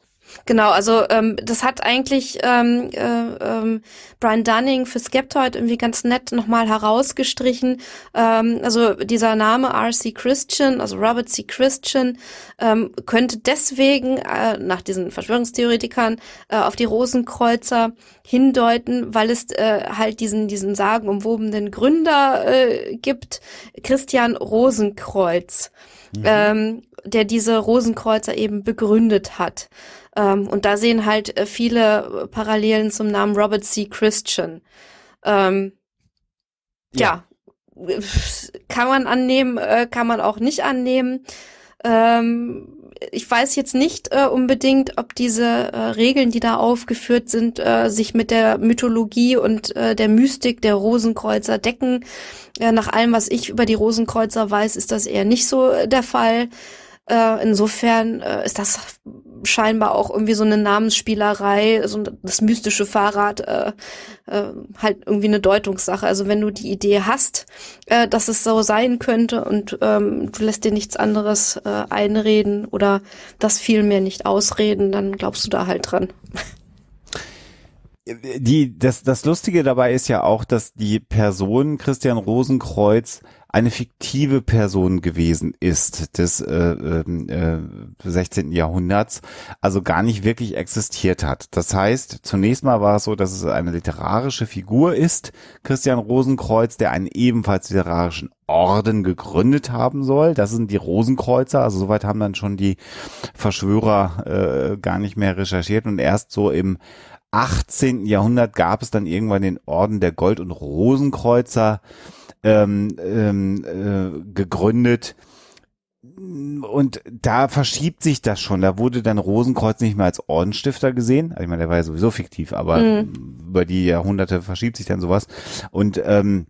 Genau, also ähm, das hat eigentlich ähm, äh, ähm, Brian Dunning für Skeptoid irgendwie ganz nett nochmal herausgestrichen. Ähm, also dieser Name R.C. Christian, also Robert C. Christian, ähm, könnte deswegen äh, nach diesen Verschwörungstheoretikern äh, auf die Rosenkreuzer hindeuten, weil es äh, halt diesen, diesen sagenumwobenen Gründer äh, gibt, Christian Rosenkreuz, mhm. ähm, der diese Rosenkreuzer eben begründet hat. Ähm, und da sehen halt äh, viele äh, Parallelen zum Namen Robert C. Christian. Ähm, ja. ja. (laughs) kann man annehmen, äh, kann man auch nicht annehmen. Ähm, ich weiß jetzt nicht äh, unbedingt, ob diese äh, Regeln, die da aufgeführt sind, äh, sich mit der Mythologie und der Mystik der Rosenkreuzer decken. nach allem, was ich über die Rosenkreuzer weiß, ist das eher nicht so der Fall. Äh, insofern äh, ist das scheinbar auch irgendwie so eine Namensspielerei, so das mystische Fahrrad, äh, äh, halt irgendwie eine Deutungssache. Also wenn du die Idee hast, äh, dass es so sein könnte und ähm, du lässt dir nichts anderes äh, einreden oder das vielmehr nicht ausreden, dann glaubst du da halt dran. Die, das, das Lustige dabei ist ja auch, dass die Person Christian Rosenkreuz eine fiktive Person gewesen ist des äh, ähm, äh, 16. Jahrhunderts, also gar nicht wirklich existiert hat. Das heißt, zunächst mal war es so, dass es eine literarische Figur ist, Christian Rosenkreuz, der einen ebenfalls literarischen Orden gegründet haben soll. Das sind die Rosenkreuzer. Also soweit haben dann schon die Verschwörer äh, gar nicht mehr recherchiert und erst so im 18. Jahrhundert gab es dann irgendwann den Orden der Gold- und Rosenkreuzer, ähm, ähm, äh, gegründet. Und da verschiebt sich das schon. Da wurde dann Rosenkreuz nicht mehr als Ordensstifter gesehen. Also ich meine, der war ja sowieso fiktiv, aber mhm. über die Jahrhunderte verschiebt sich dann sowas. Und ähm,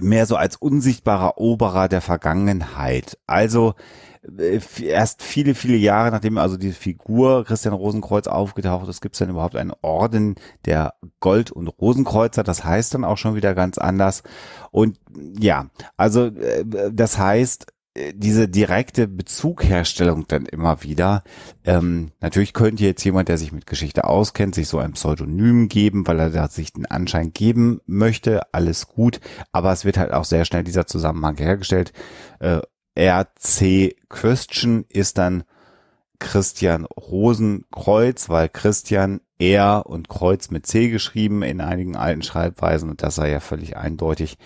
mehr so als unsichtbarer Oberer der Vergangenheit. Also äh, erst viele, viele Jahre, nachdem also diese Figur Christian Rosenkreuz aufgetaucht ist, gibt es dann überhaupt einen Orden der Gold- und Rosenkreuzer. Das heißt dann auch schon wieder ganz anders. Und ja, also äh, das heißt, äh, diese direkte Bezugherstellung dann immer wieder. Ähm, natürlich könnte jetzt jemand, der sich mit Geschichte auskennt, sich so ein Pseudonym geben, weil er da sich den Anschein geben möchte. Alles gut, aber es wird halt auch sehr schnell dieser Zusammenhang hergestellt. Äh, RC Christian ist dann Christian Rosenkreuz, weil Christian R und Kreuz mit C geschrieben in einigen alten Schreibweisen und das sei ja völlig eindeutig.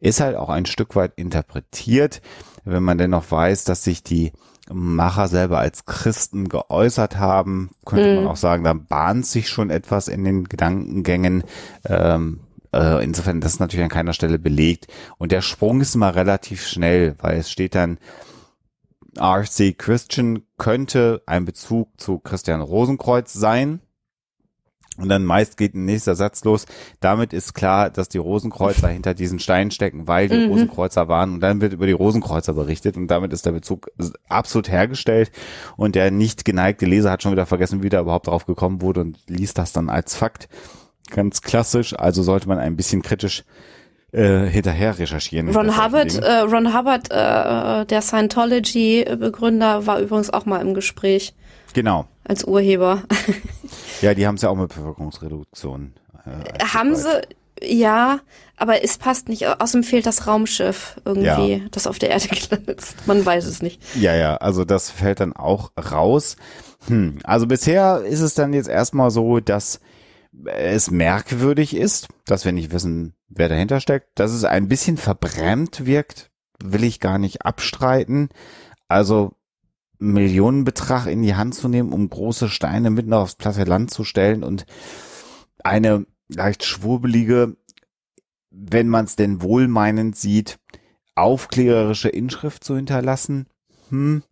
Ist halt auch ein Stück weit interpretiert, wenn man dennoch weiß, dass sich die Macher selber als Christen geäußert haben, könnte mhm. man auch sagen, da bahnt sich schon etwas in den Gedankengängen. Ähm, äh, insofern, das ist natürlich an keiner Stelle belegt. Und der Sprung ist immer relativ schnell, weil es steht dann, RC Christian könnte ein Bezug zu Christian Rosenkreuz sein. Und dann meist geht ein nächster Satz los. Damit ist klar, dass die Rosenkreuzer hinter diesen Steinen stecken, weil die mhm. Rosenkreuzer waren. Und dann wird über die Rosenkreuzer berichtet. Und damit ist der Bezug absolut hergestellt. Und der nicht geneigte Leser hat schon wieder vergessen, wie der überhaupt drauf gekommen wurde und liest das dann als Fakt ganz klassisch, also sollte man ein bisschen kritisch äh, hinterher recherchieren. Ron Hubbard, äh, Ron Hubbard, äh, der Scientology-Begründer, war übrigens auch mal im Gespräch. Genau. Als Urheber. ja, die haben es ja auch mit Bevölkerungsreduktion. Äh, äh, haben sie, ja, aber es passt nicht. Außerdem fehlt das Raumschiff irgendwie, ja. das auf der Erde glänzt. (laughs) Man weiß es nicht. Ja, ja, also das fällt dann auch raus. Hm, also bisher ist es dann jetzt erstmal so, dass es merkwürdig ist, dass wir nicht wissen, wer dahinter steckt, dass es ein bisschen verbrämt wirkt, will ich gar nicht abstreiten. Also Millionenbetrag in die Hand zu nehmen, um große Steine mitten aufs platte Land zu stellen und eine leicht schwurbelige, wenn man es denn wohlmeinend sieht, aufklärerische Inschrift zu hinterlassen. Hm.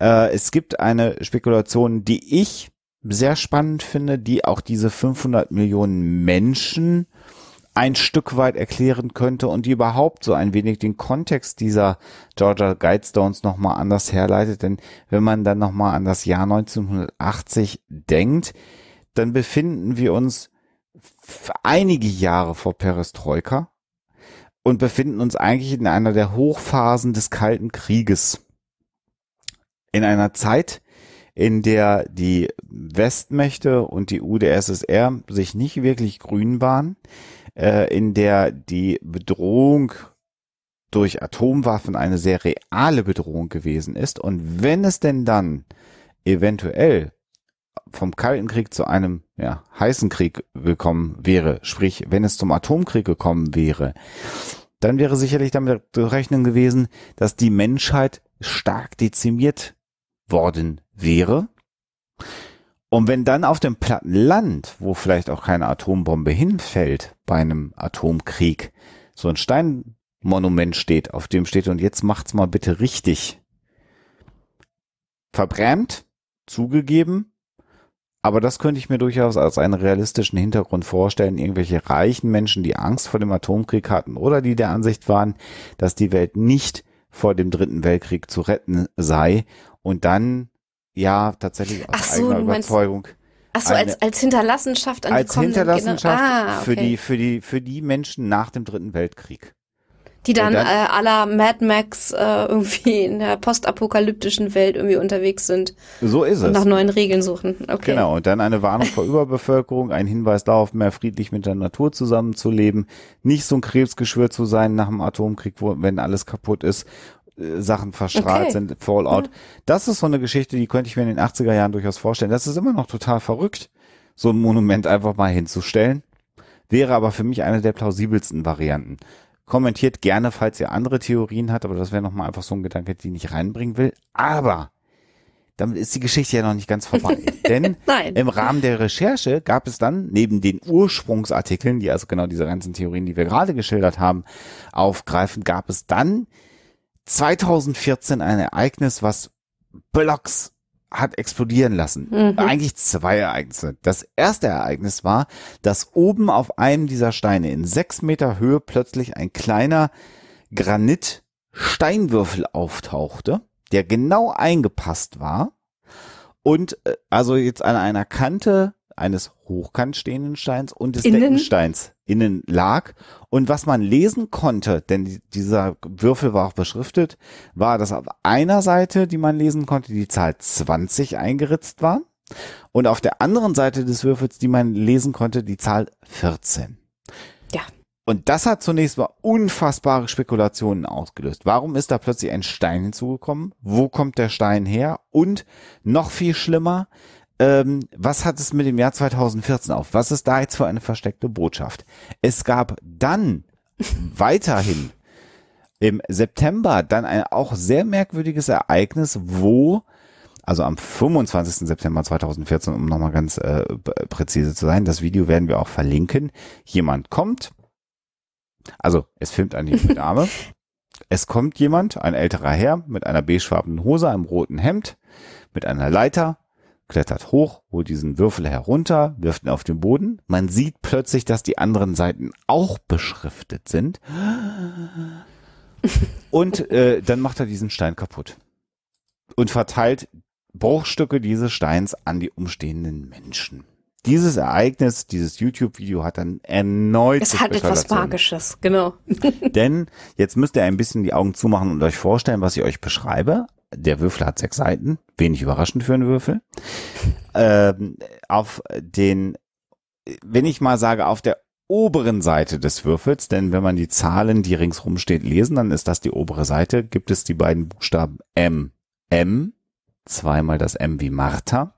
Äh, es gibt eine Spekulation, die ich sehr spannend finde, die auch diese 500 Millionen Menschen ein Stück weit erklären könnte und die überhaupt so ein wenig den Kontext dieser Georgia Guidestones nochmal anders herleitet. Denn wenn man dann nochmal an das Jahr 1980 denkt, dann befinden wir uns einige Jahre vor Perestroika und befinden uns eigentlich in einer der Hochphasen des Kalten Krieges. In einer Zeit, in der die Westmächte und die UdSSR sich nicht wirklich grün waren, äh, in der die Bedrohung durch Atomwaffen eine sehr reale Bedrohung gewesen ist. Und wenn es denn dann eventuell vom Kalten Krieg zu einem ja, heißen Krieg gekommen wäre, sprich, wenn es zum Atomkrieg gekommen wäre, dann wäre sicherlich damit zu rechnen gewesen, dass die Menschheit stark dezimiert worden wäre. Und wenn dann auf dem Plattenland, wo vielleicht auch keine Atombombe hinfällt, bei einem Atomkrieg, so ein Steinmonument steht, auf dem steht, und jetzt macht's mal bitte richtig. Verbrämt, zugegeben, aber das könnte ich mir durchaus als einen realistischen Hintergrund vorstellen. Irgendwelche reichen Menschen, die Angst vor dem Atomkrieg hatten oder die der Ansicht waren, dass die Welt nicht vor dem Dritten Weltkrieg zu retten sei und dann ja tatsächlich aus so, eigener Überzeugung. Meinst, als, als Hinterlassenschaft an als die Hinterlassenschaft ah, okay. für die für die für die Menschen nach dem Dritten Weltkrieg. Die dann, dann äh, aller Mad Max äh, irgendwie in der postapokalyptischen Welt irgendwie unterwegs sind. So ist es. Und nach neuen Regeln suchen. Okay. Genau, und dann eine Warnung vor Überbevölkerung, ein Hinweis darauf, mehr friedlich mit der Natur zusammenzuleben, nicht so ein Krebsgeschwür zu sein nach dem Atomkrieg, wo, wenn alles kaputt ist. Äh, Sachen verstrahlt okay. sind, Fallout. Ja. Das ist so eine Geschichte, die könnte ich mir in den 80er Jahren durchaus vorstellen. Das ist immer noch total verrückt, so ein Monument einfach mal hinzustellen. Wäre aber für mich eine der plausibelsten Varianten. Kommentiert gerne, falls ihr andere Theorien habt, aber das wäre nochmal einfach so ein Gedanke, den ich reinbringen will. Aber damit ist die Geschichte ja noch nicht ganz vorbei. (laughs) Denn Nein. im Rahmen der Recherche gab es dann neben den Ursprungsartikeln, die also genau diese ganzen Theorien, die wir gerade geschildert haben, aufgreifen, gab es dann 2014 ein Ereignis, was Blocks hat explodieren lassen. Mhm. Eigentlich zwei Ereignisse. Das erste Ereignis war, dass oben auf einem dieser Steine in sechs Meter Höhe plötzlich ein kleiner Granitsteinwürfel auftauchte, der genau eingepasst war und äh, also jetzt an einer Kante eines hochkant stehenden Steins und des innen? Deckensteins innen lag. Und was man lesen konnte, denn dieser Würfel war auch beschriftet, war, dass auf einer Seite, die man lesen konnte, die Zahl 20 eingeritzt war. Und auf der anderen Seite des Würfels, die man lesen konnte, die Zahl 14. Ja. Und das hat zunächst mal unfassbare Spekulationen ausgelöst. Warum ist da plötzlich ein Stein hinzugekommen? Wo kommt der Stein her? Und noch viel schlimmer, ähm, was hat es mit dem Jahr 2014 auf? Was ist da jetzt für eine versteckte Botschaft? Es gab dann (laughs) weiterhin im September dann ein auch sehr merkwürdiges Ereignis, wo also am 25. September 2014, um nochmal ganz äh, präzise zu sein, das Video werden wir auch verlinken. Jemand kommt, also es filmt eine junge Dame, (laughs) es kommt jemand, ein älterer Herr mit einer beigefarbenen Hose, einem roten Hemd, mit einer Leiter klettert hoch, holt diesen Würfel herunter, wirft ihn auf den Boden. Man sieht plötzlich, dass die anderen Seiten auch beschriftet sind. Und äh, dann macht er diesen Stein kaputt und verteilt Bruchstücke dieses Steins an die umstehenden Menschen. Dieses Ereignis, dieses YouTube-Video hat dann erneut. Es hat etwas Magisches, genau. Denn jetzt müsst ihr ein bisschen die Augen zumachen und euch vorstellen, was ich euch beschreibe der Würfel hat sechs Seiten, wenig überraschend für einen Würfel. Ähm, auf den, wenn ich mal sage, auf der oberen Seite des Würfels, denn wenn man die Zahlen, die ringsrum steht, lesen, dann ist das die obere Seite, gibt es die beiden Buchstaben M. M, zweimal das M wie Martha.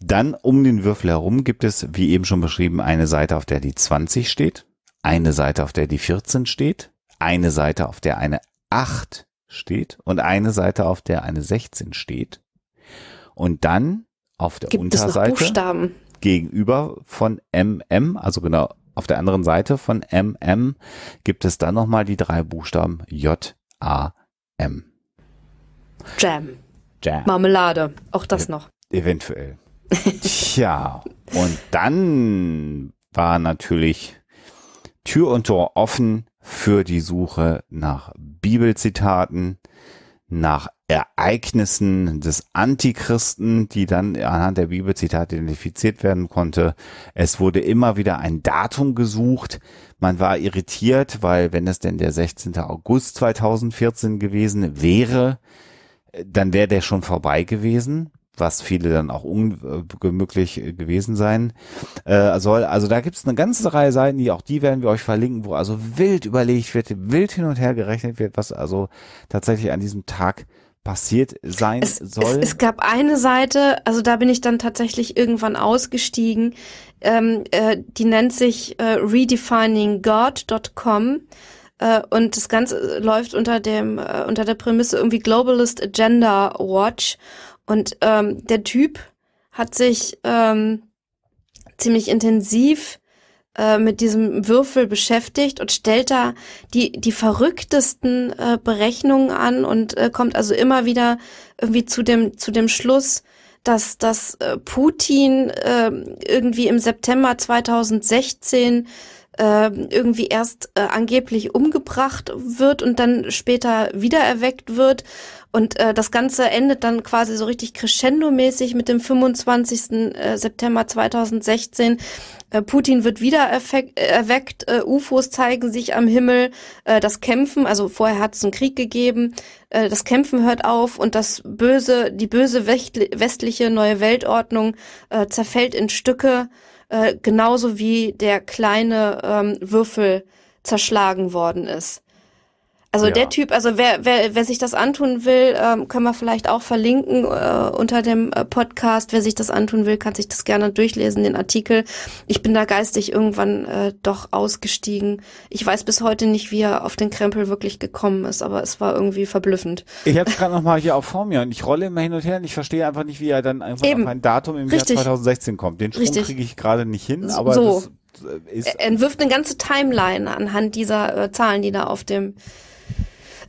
Dann um den Würfel herum gibt es, wie eben schon beschrieben, eine Seite, auf der die 20 steht, eine Seite, auf der die 14 steht, eine Seite, auf der eine 8 steht und eine Seite, auf der eine 16 steht. Und dann auf der Gibt Unterseite gegenüber von MM, also genau auf der anderen Seite von MM gibt es dann nochmal die drei Buchstaben J, A, M. Jam. Jam. Marmelade. Auch das noch. Eventuell. Tja, (laughs) und dann war natürlich Tür und Tor offen für die Suche nach Bibelzitaten, nach Ereignissen des Antichristen, die dann anhand der Bibelzitate identifiziert werden konnte. Es wurde immer wieder ein Datum gesucht. Man war irritiert, weil wenn es denn der 16. August 2014 gewesen wäre, dann wäre der schon vorbei gewesen was viele dann auch unmöglich äh, gewesen sein äh, soll. Also, also da gibt es eine ganze Reihe Seiten, die auch die werden wir euch verlinken, wo also wild überlegt wird, wild hin und her gerechnet wird, was also tatsächlich an diesem Tag passiert sein es, soll. Es, es, gab eine Seite, also da bin ich dann tatsächlich irgendwann ausgestiegen, ähm, äh, die nennt sich äh, redefininggod.com äh, und das Ganze äh, läuft unter dem äh, unter der Prämisse irgendwie Globalist Agenda Watch und ähm, der Typ hat sich ähm, ziemlich intensiv äh, mit diesem Würfel beschäftigt und stellt da die, die verrücktesten äh, Berechnungen an und äh, kommt also immer wieder irgendwie zu dem, zu dem Schluss, dass, dass äh, Putin äh, irgendwie im September 2016 äh, irgendwie erst äh, angeblich umgebracht wird und dann später wiedererweckt wird. Und äh, das Ganze endet dann quasi so richtig crescendo-mäßig mit dem 25. Äh, September 2016. Äh, Putin wird wieder äh, erweckt, UFOs zeigen sich am Himmel, äh, das Kämpfen, also vorher hat es einen Krieg gegeben, äh, das Kämpfen hört auf und das böse, die böse westliche neue Weltordnung äh, zerfällt in Stücke äh, genauso wie der kleine ähm, Würfel zerschlagen worden ist. Also ja. der Typ, also wer, wer, wer sich das antun will, ähm, können wir vielleicht auch verlinken äh, unter dem äh, Podcast. Wer sich das antun will, kann sich das gerne durchlesen, den Artikel. Ich bin da geistig irgendwann äh, doch ausgestiegen. Ich weiß bis heute nicht, wie er auf den Krempel wirklich gekommen ist, aber es war irgendwie verblüffend. Ich habe es gerade nochmal hier auch vor mir und ich rolle immer hin und her und ich verstehe einfach nicht, wie er dann einfach Eben. auf ein Datum im Richtig. Jahr 2016 kommt. Den Sprung kriege ich gerade nicht hin, aber so. das äh, ist... Er entwirft eine ganze Timeline anhand dieser äh, Zahlen, die da auf dem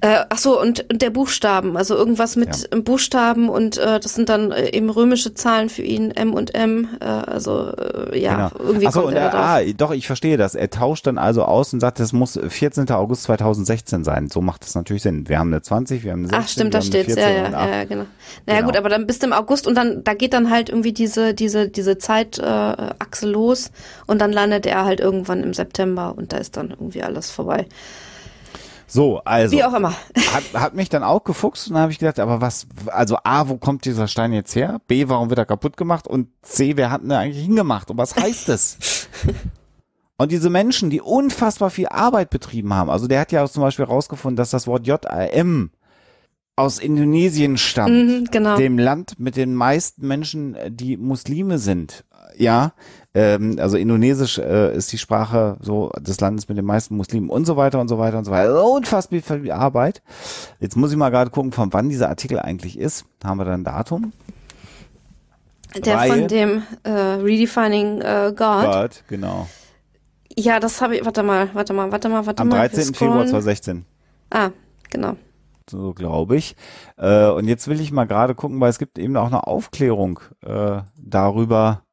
äh, ach so, und, und der Buchstaben, also irgendwas mit ja. Buchstaben und äh, das sind dann äh, eben römische Zahlen für ihn, M und M. Äh, also äh, ja, genau. irgendwie. Achso, und er, ah, doch, ich verstehe das. Er tauscht dann also aus und sagt, das muss 14. August 2016 sein. So macht das natürlich Sinn. Wir haben eine 20, wir haben eine 16, Ach stimmt, da steht's, ja, ja, ja, genau. Naja genau. gut, aber dann bist du im August und dann, da geht dann halt irgendwie diese, diese, diese Zeitachse äh, los und dann landet er halt irgendwann im September und da ist dann irgendwie alles vorbei. So, also. Wie auch immer. (laughs) Hat, hat mich dann auch gefuchst und dann habe ich gedacht, aber was, also A, wo kommt dieser Stein jetzt her? B, warum wird er kaputt gemacht? Und C, wer hat denn da eigentlich hingemacht? Und was heißt das? (laughs) Und diese Menschen, die unfassbar viel Arbeit betrieben haben, also der hat ja auch zum Beispiel herausgefunden, dass das Wort J-A-M, aus Indonesien stammt, mhm, genau. dem Land mit den meisten Menschen, äh, die Muslime sind. Ja, ähm, also Indonesisch äh, ist die Sprache so des Landes mit den meisten Muslimen und so weiter und so weiter und so weiter. Unfassbar viel Arbeit. Jetzt muss ich mal gerade gucken, von wann dieser Artikel eigentlich ist. Haben wir da ein Datum? Der Reihe. von dem äh, Redefining äh, God. God, genau. Ja, das habe ich. Warte mal, warte mal, warte mal, warte Am mal. Am 13. Februar 2016. Ah, genau so glaube ich. Äh, und jetzt will ich mal gerade gucken, weil es gibt eben auch eine Aufklärung äh, darüber,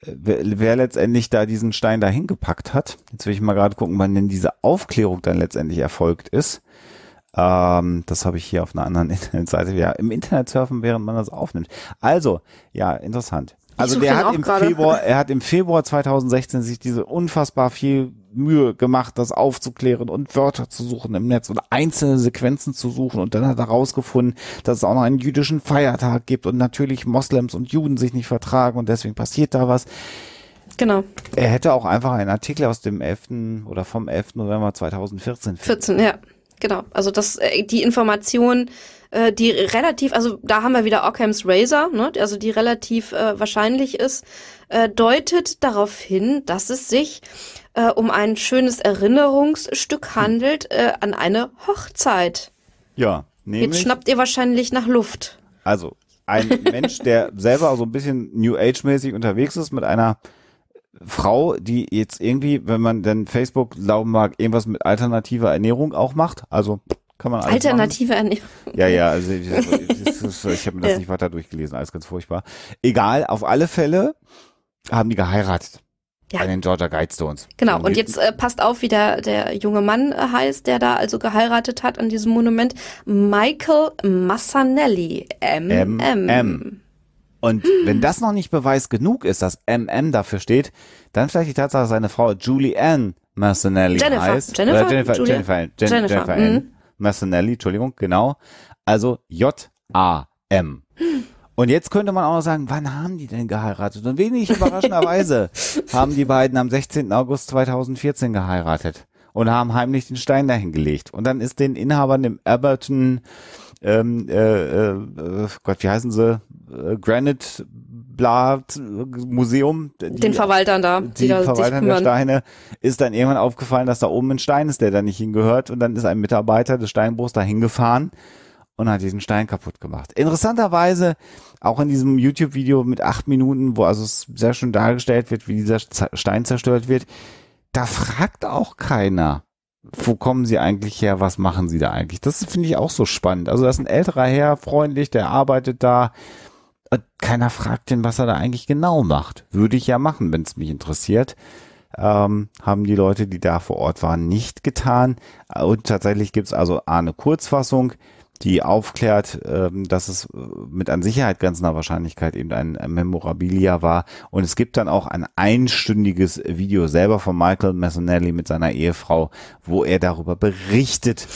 äh, wer, wer letztendlich da diesen Stein dahin gepackt hat. Jetzt will ich mal gerade gucken, wann denn diese Aufklärung dann letztendlich erfolgt ist. Ähm, das habe ich hier auf einer anderen (laughs) Internetseite. Ja, im Internet surfen, während man das aufnimmt. Also, ja, interessant. Also der hat im grade. Februar, er hat im Februar 2016 sich diese unfassbar viel Mühe gemacht, das aufzuklären und Wörter zu suchen im Netz und einzelne Sequenzen zu suchen. Und dann hat er rausgefunden, dass es auch noch einen jüdischen Feiertag gibt und natürlich Moslems und Juden sich nicht vertragen und deswegen passiert da was. Genau. Er hätte auch einfach einen Artikel aus dem 11. oder vom 11. November 2014. 14, ja, genau. Also das, äh, die Information, äh, die relativ, also da haben wir wieder Occam's Razor, ne? also die relativ äh, wahrscheinlich ist, äh, deutet darauf hin, dass es sich äh, um ein schönes Erinnerungsstück hm. handelt äh, an eine Hochzeit. Ja, nämlich. Jetzt schnappt ihr wahrscheinlich nach Luft. Also ein Mensch, der selber so ein bisschen New Age-mäßig unterwegs ist mit einer Frau, die jetzt irgendwie, wenn man denn Facebook glauben mag, irgendwas mit alternativer Ernährung auch macht. Also kann man alles Alternative machen. Ernährung. Ja, ja, also ich, (laughs) ich habe mir das ja. nicht weiter durchgelesen, alles ganz furchtbar. Egal, auf alle Fälle haben die geheiratet. Ja. Bei den Georgia Guidestones. Genau, und jetzt äh, passt auf, wie der, der junge Mann äh, heißt, der da also geheiratet hat an diesem Monument. Michael Massanelli. M. M. M. M. Und wenn das noch nicht Beweis genug ist, dass MM dafür steht, dann vielleicht die Tatsache, dass seine Frau Julie Ann Massanelli Jennifer, heißt. Jennifer, Jennifer, Jennifer, Jennifer, Jennifer, Jennifer, Jennifer, Jennifer, Jennifer, Jennifer, Jennifer, Jennifer, Jennifer, Massanelli, Entschuldigung, genau. Also J-A-M. Und jetzt könnte man auch noch sagen, wann haben die denn geheiratet? Und wenig überraschenderweise (laughs) haben die beiden am 16. August 2014 geheiratet und haben heimlich den Stein dahin gelegt. Und dann ist den Inhabern im Aberton, ähm, äh, äh, äh Gott, wie heißen sie? Äh, Granite bla Museum. Die, den Verwaltern da. Die, die da Verwaltern der Steine ist dann irgendwann aufgefallen, dass da oben ein Stein ist, der da nicht hingehört. Und dann ist ein Mitarbeiter des Steinbruchs da hingefahren und hat diesen Stein kaputt gemacht. Interessanterweise auch in diesem YouTube-Video mit acht Minuten, wo also es sehr schön dargestellt wird, wie dieser Stein zerstört wird, da fragt auch keiner, wo kommen sie eigentlich her, was machen sie da eigentlich. Das finde ich auch so spannend. Also da ist ein älterer Herr, freundlich, der arbeitet da, keiner fragt ihn, was er da eigentlich genau macht. Würde ich ja machen, wenn es mich interessiert. Ähm, haben die Leute, die da vor Ort waren, nicht getan. Und tatsächlich gibt es also eine Kurzfassung, die aufklärt, ähm, dass es äh, mit an Sicherheit grenzender Wahrscheinlichkeit eben ein Memorabilia war. Und es gibt dann auch ein einstündiges Video selber von Michael Messinelli mit seiner Ehefrau, wo er darüber berichtet,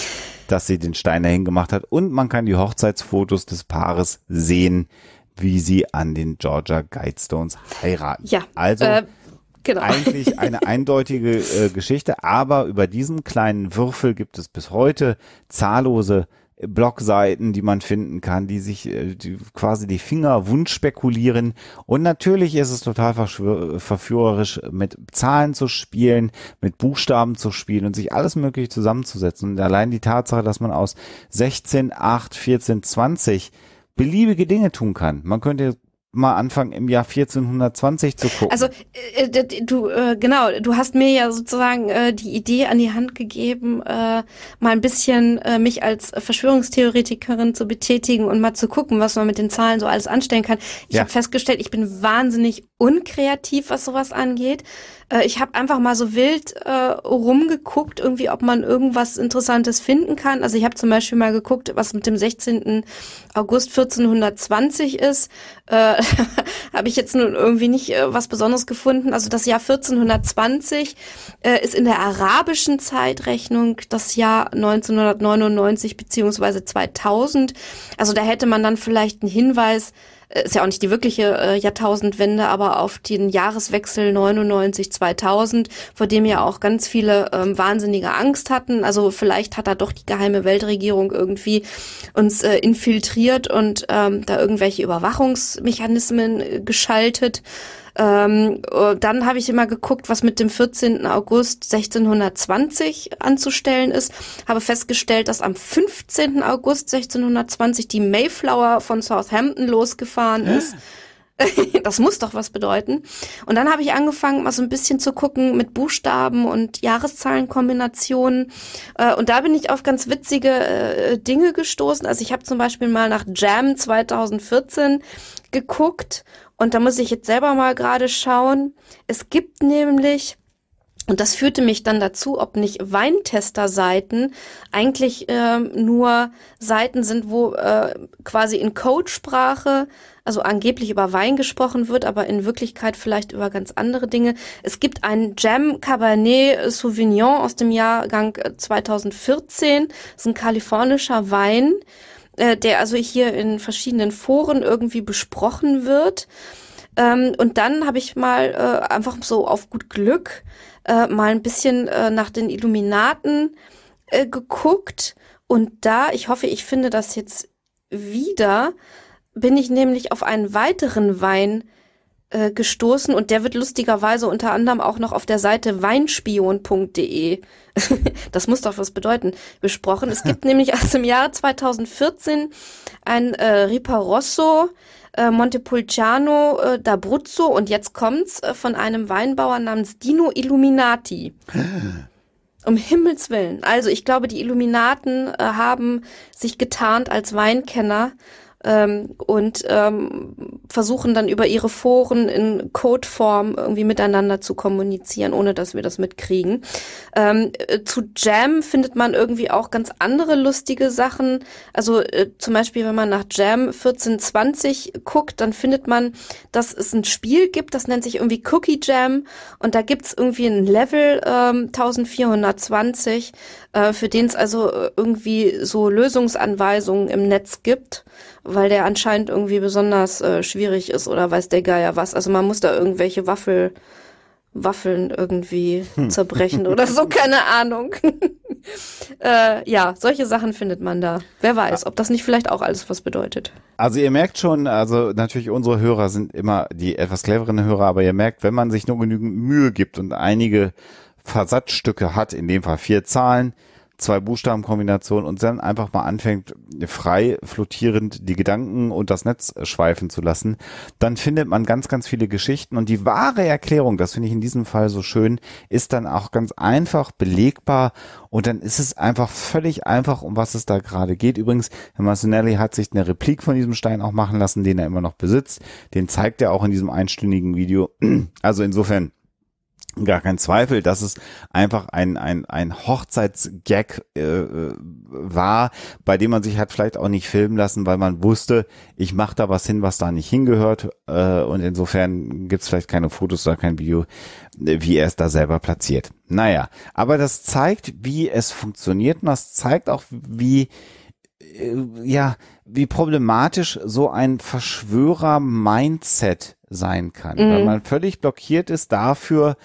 dass sie den Stein dahin gemacht hat. Und man kann die Hochzeitsfotos des Paares sehen, wie sie an den Georgia Guidestones heiraten. Ja, also äh, genau. eigentlich (laughs) eine eindeutige äh, Geschichte, aber über diesen kleinen Würfel gibt es bis heute zahllose Blogseiten, die man finden kann, die sich äh, die quasi die Finger wund spekulieren. Und natürlich ist es total verführerisch, mit Zahlen zu spielen, mit Buchstaben zu spielen und sich alles Mögliche zusammenzusetzen. Und allein die Tatsache, dass man aus 16, 8, 14, 20 beliebige Dinge tun kann. Man könnte mal anfangen im Jahr 1420 zu gucken. Also äh, du äh, genau, du hast mir ja sozusagen äh, die Idee an die Hand gegeben, äh, mal ein bisschen äh, mich als Verschwörungstheoretikerin zu betätigen und mal zu gucken, was man mit den Zahlen so alles anstellen kann. Ich ja. habe festgestellt, ich bin wahnsinnig unkreativ, was sowas angeht. Äh, ich habe einfach mal so wild äh, rumgeguckt, irgendwie, ob man irgendwas Interessantes finden kann. Also ich habe zum Beispiel mal geguckt, was mit dem 16. August 1420 ist äh, (laughs) habe ich jetzt nun irgendwie nicht äh, was Besonderes gefunden. Also das Jahr 1420 äh, ist in der arabischen Zeitrechnung das Jahr 1999 beziehungsweise 2000. Also da hätte man dann vielleicht einen Hinweis äh, ist ja auch nicht die wirkliche äh, Jahrtausendwende, aber auf den Jahreswechsel 99, 2000, vor dem ja auch ganz viele ähm, Wahnsinnige Angst hatten. Also vielleicht hat da doch die geheime Weltregierung irgendwie uns äh, infiltriert und ähm, da irgendwelche Überwachungsmechanismen äh, geschaltet. Ähm, äh, dann habe ich immer geguckt, was mit dem 14. August 1620 anzustellen ist. Habe festgestellt, dass am 15. August 1620 die Mayflower von Southampton losgefahren ja. Ah. ist. (laughs) Das muss doch was bedeuten. Und dann habe ich angefangen, mal so ein bisschen zu gucken mit Buchstaben und Jahreszahlenkombinationen. Äh, und da bin ich auf ganz witzige äh, Dinge gestoßen. Also ich habe zum Beispiel mal nach Jam 2014 geguckt und da muss ich jetzt selber mal gerade schauen. Es gibt nämlich und das führte mich dann dazu, ob nicht Weintester-Seiten eigentlich ähm, nur Seiten sind, wo äh, quasi in Codesprache, also angeblich über Wein gesprochen wird, aber in Wirklichkeit vielleicht über ganz andere Dinge. Es gibt einen Jam Cabernet Sauvignon aus dem Jahrgang 2014. Äh, das ist ein kalifornischer Wein. Äh, der also hier in verschiedenen Foren irgendwie besprochen wird. Ähm, und dann habe ich mal äh, einfach so auf gut Glück äh, mal ein bisschen äh, nach den Illuminaten äh, geguckt. Und da, ich hoffe, ich finde das jetzt wieder, bin ich nämlich auf einen weiteren Wein äh, gestoßen und der wird lustigerweise unter anderem auch noch auf der Seite weinspion.de, (laughs) das muss doch was bedeuten, besprochen. Es gibt (laughs) nämlich aus dem Jahr 2014 ein äh, Riparosso, äh, Montepulciano äh, d'Abruzzo und jetzt kommt's äh, von einem Weinbauer namens Dino Illuminati. (laughs) Um Himmels Willen. Also ich glaube, die Illuminaten äh, haben sich getarnt als Weinkenner ähm, und ähm, versuchen dann über ihre Foren in Codeform irgendwie miteinander zu kommunizieren, ohne dass wir das mitkriegen. Ähm, äh, zu Jam findet man irgendwie auch ganz andere lustige Sachen. Also äh, zum Beispiel, wenn man nach Jam 1420 guckt, dann findet man, dass es ein Spiel gibt, das nennt sich irgendwie Cookie Jam und da gibt's irgendwie ein Level ähm, 1420 äh, für den es also äh, irgendwie so Lösungsanweisungen im Netz gibt, weil der anscheinend irgendwie besonders äh, schwierig ist oder weiß der Geier was. Also man muss da irgendwelche Waffel, Waffeln irgendwie hm. zerbrechen oder so, (laughs) keine Ahnung. (laughs) äh, ja, solche Sachen findet man da. Wer weiß, ah. ob das nicht vielleicht auch alles was bedeutet. Also ihr merkt schon, also natürlich unsere Hörer sind immer die etwas cleveren Hörer, aber ihr merkt, wenn man sich nur genügend Mühe gibt und einige Versatzstücke hat, in dem Fall vier Zahlen, zwei Buchstabenkombinationen und dann einfach mal anfängt, frei flottierend die Gedanken und das Netz schweifen zu lassen, dann findet man ganz, ganz viele Geschichten. Und die wahre Erklärung, das finde ich in diesem Fall so schön, ist dann auch ganz einfach belegbar. Und dann ist es einfach völlig einfach, um was es da gerade geht. Übrigens, Herr Massonelli hat sich eine Replik von diesem Stein auch machen lassen, den er immer noch besitzt. Den zeigt er auch in diesem einstündigen Video. Also insofern gar kein Zweifel, dass es einfach ein, ein, ein Hochzeitsgag äh, äh, war, bei dem man sich hat vielleicht auch nicht filmen lassen, weil man wusste, ich mache da was hin, was da nicht hingehört. Äh, und insofern gibt's vielleicht keine Fotos oder kein Video, wie er es da selber platziert. Naja, aber das zeigt, wie es funktioniert und das zeigt auch, wie äh, ja, wie problematisch so ein Verschwörer-Mindset sein kann, mhm. weil man völlig blockiert ist dafür,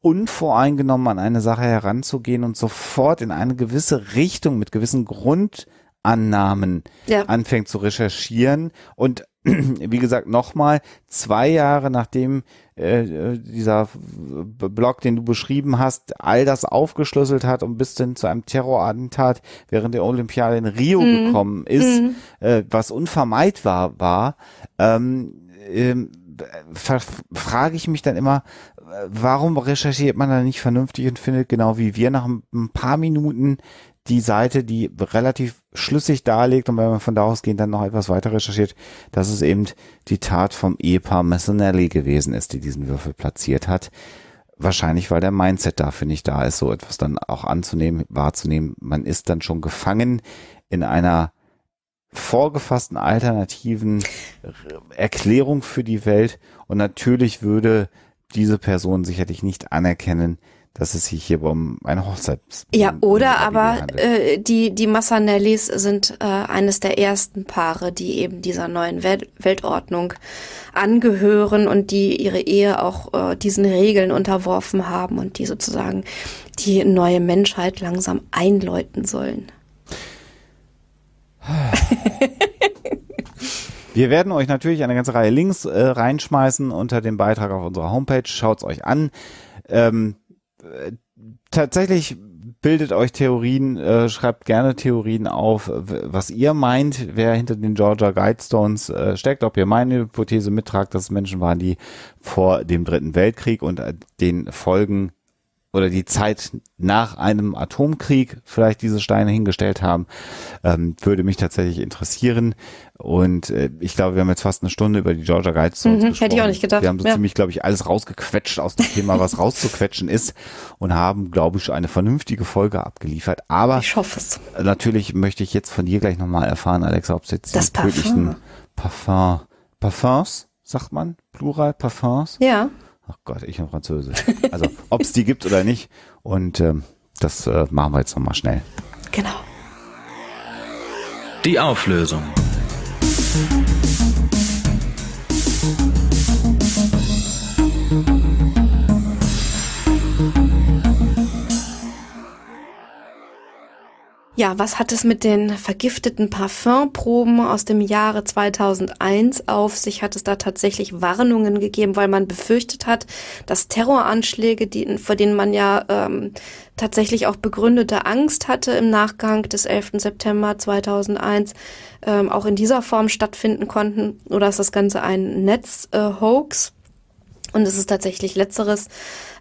unvoreingenommen an eine Sache heranzugehen und sofort in eine gewisse Richtung mit gewissen Grundannahmen ja. anfängt zu recherchieren und (clears throat) wie gesagt, nochmal zwei Jahre nachdem äh, dieser Blog, den du beschrieben hast, all das aufgeschlüsselt hat und bis hin zu einem Terrorattentat während der Olympiade in Rio mm. gekommen ist, mm. äh, was unvermeidbar war, ähm, ähm, frage ich mich dann immer, äh, warum recherchiert man da nicht vernünftig und findet genau wie wir nach ein paar Minuten die Seite, die relativ schlüssig darlegt und wenn man von da ausgehend dann noch etwas weiter recherchiert, dass es eben die Tat vom Ehepaar Messinelli gewesen ist, die diesen Würfel platziert hat. Wahrscheinlich, weil der Mindset dafür nicht da ist, so etwas dann auch anzunehmen, wahrzunehmen. Man ist dann schon gefangen in einer vorgefassten alternativen Erklärung für die Welt. Und natürlich würde diese Person sicherlich nicht anerkennen, dass es sich hier um eine Hochzeit Ja, oder aber äh, die, die Massanellis sind äh, eines der ersten Paare, die eben dieser neuen Welt Weltordnung angehören und die ihre Ehe auch äh, diesen Regeln unterworfen haben und die sozusagen die neue Menschheit langsam einläuten sollen. (sighs) Wir werden euch natürlich eine ganze Reihe Links äh, reinschmeißen unter dem Beitrag auf unserer Homepage. Schaut's euch an. Ähm, äh, tatsächlich bildet euch Theorien, äh, schreibt gerne Theorien auf, was ihr meint, wer hinter den Georgia Guidestones äh, steckt, ob ihr meine Hypothese mittragt, dass es Menschen waren, die vor dem Dritten Weltkrieg und äh, den Folgen oder die Zeit nach einem Atomkrieg vielleicht diese Steine hingestellt haben, ähm, würde mich tatsächlich interessieren. Und äh, ich glaube, wir haben jetzt fast eine Stunde über die Georgia Guides mhm, gesprochen. Hätte ich auch nicht gedacht. Wir haben so ja. ziemlich, glaube ich, alles rausgequetscht aus dem Thema, was (laughs) rauszuquetschen ist und haben, glaube ich, eine vernünftige Folge abgeliefert. Aber ich hoffe es. Natürlich möchte ich jetzt von dir gleich nochmal erfahren, Alexa, ob es jetzt das die Parfum. Parfum, Parfums, sagt man, Plural, Parfums. Ja. Ach Gott, ich und Französisch. Also, ob es die gibt oder nicht. Und ähm, das äh, machen wir jetzt nochmal schnell. Genau. Die Auflösung. Mhm. Ja, was hat es mit den vergifteten Parfümproben aus dem Jahre 2001 auf sich? Hat es da tatsächlich Warnungen gegeben, weil man befürchtet hat, dass Terroranschläge, die, vor denen man ja ähm, tatsächlich auch begründete Angst hatte im Nachgang des 11. September 2001, ähm, auch in dieser Form stattfinden konnten? Oder ist das Ganze ein Netz-Hoax? Äh, und es ist tatsächlich letzteres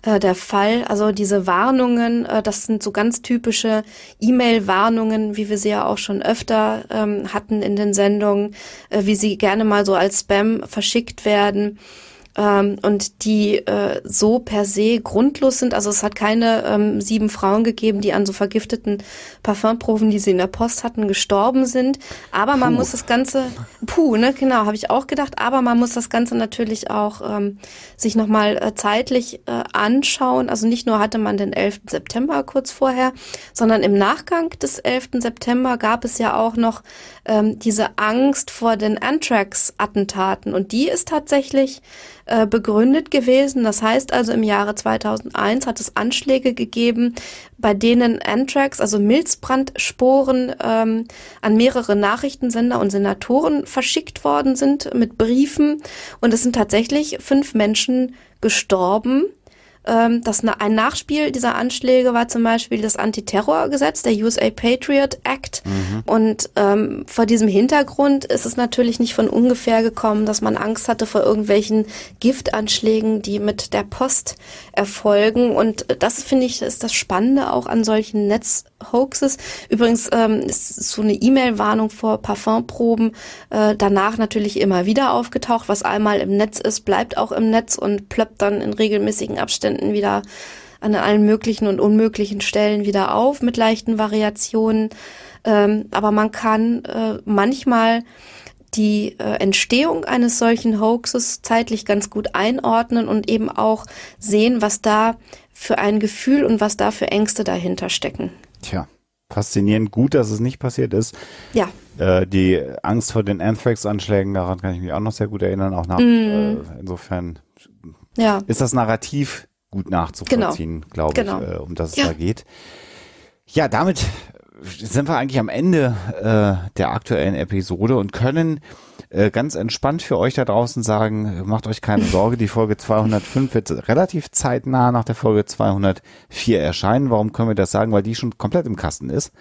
äh, der Fall. Also diese Warnungen, äh, das sind so ganz typische E-Mail-Warnungen, wie wir sie ja auch schon öfter ähm, hatten in den Sendungen, äh, wie sie gerne mal so als Spam verschickt werden ähm, und die äh, so per se grundlos sind. Also es hat keine ähm, sieben Frauen gegeben, die an so vergifteten Parfümproben, die sie in der Post hatten, gestorben sind. Aber man puh. muss das Ganze, puh, ne, genau, habe ich auch gedacht. Aber man muss das Ganze natürlich auch ähm, sich nochmal äh, zeitlich äh, anschauen. Also nicht nur hatte man den 11. September kurz vorher, sondern im Nachgang des 11. September gab es ja auch noch ähm, diese Angst vor den Anthrax-Attentaten. Und die ist tatsächlich äh, begründet gewesen. Das heißt also, im Jahre 2001 hat es Anschläge gegeben, bei denen Anthrax, also Milzbrandsporen, ähm, an mehrere Nachrichtensender und Senatoren verschickt worden sind mit Briefen. Und es sind tatsächlich fünf Menschen gestorben ähm, dass ein Nachspiel dieser Anschläge war zum Beispiel das Antiterrorgesetz, der USA Patriot Act. Mhm. Und ähm, vor diesem Hintergrund ist es natürlich nicht von ungefähr gekommen, dass man Angst hatte vor irgendwelchen Giftanschlägen, die mit der Post erfolgen. Und das finde ich, ist das Spannende auch an solchen Netz Hoaxes. Übrigens ähm, ist so eine E-Mail-Warnung vor Parfumproben äh, danach natürlich immer wieder aufgetaucht. Was einmal im Netz ist, bleibt auch im Netz und plöppt dann in regelmäßigen Abständen wieder an allen möglichen und unmöglichen Stellen wieder auf mit leichten Variationen. Ähm, aber man kann äh, manchmal die äh, Entstehung eines solchen Hoaxes zeitlich ganz gut einordnen und eben auch sehen, was da für ein Gefühl und was da für Ängste dahinter stecken. Tja, faszinierend. Gut, dass es nicht passiert ist. Ja. Äh, die Angst vor den Anthrax-Anschlägen, daran kann ich mich auch noch sehr gut erinnern. Auch nach, mm. äh, insofern ja. ist das Narrativ gut nachzuvollziehen, genau. glaube genau. ich, äh, um das es ja. da geht. Ja, damit sind wir eigentlich am Ende äh, der aktuellen Episode und können äh, ganz entspannt für euch da draußen sagen, macht euch keine Sorge, die Folge 205 wird relativ zeitnah nach der Folge 204 erscheinen. Warum können wir das sagen? Weil die schon komplett im Kasten ist.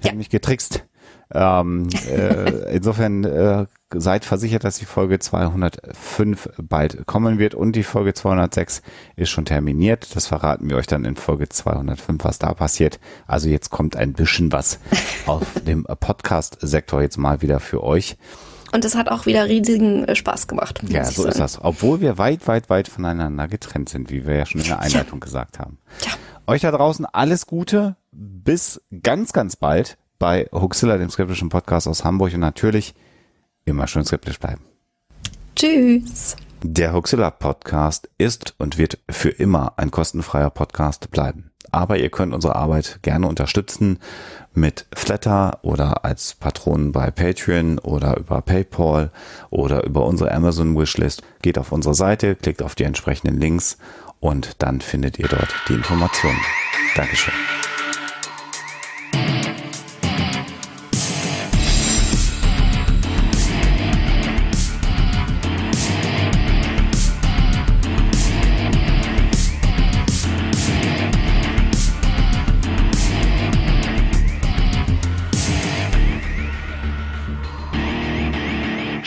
Wir ja. haben mich getrickst. Ähm, äh, insofern äh, seid versichert, dass die Folge 205 bald kommen wird und die Folge 206 ist schon terminiert. Das verraten wir euch dann in Folge 205, was da passiert. Also jetzt kommt ein bisschen was auf dem Podcast-Sektor jetzt mal wieder für euch. Und es hat auch wieder riesigen äh, Spaß gemacht. Ja, so sagen. ist das. Obwohl wir weit, weit, weit voneinander getrennt sind, wie wir ja schon in der Einleitung ja. gesagt haben. Ja. Euch da draußen alles Gute. Bis ganz, ganz bald bei Huxilla, dem skeptischen Podcast aus Hamburg. Und natürlich immer schön skeptisch bleiben. Tschüss. Der Huxilla Podcast ist und wird für immer ein kostenfreier Podcast bleiben. Aber ihr könnt unsere Arbeit gerne unterstützen mit Flatter oder als Patronen bei Patreon oder über PayPal oder über unsere Amazon Wishlist. Geht auf unsere Seite, klickt auf die entsprechenden Links und dann findet ihr dort die Informationen. Dankeschön.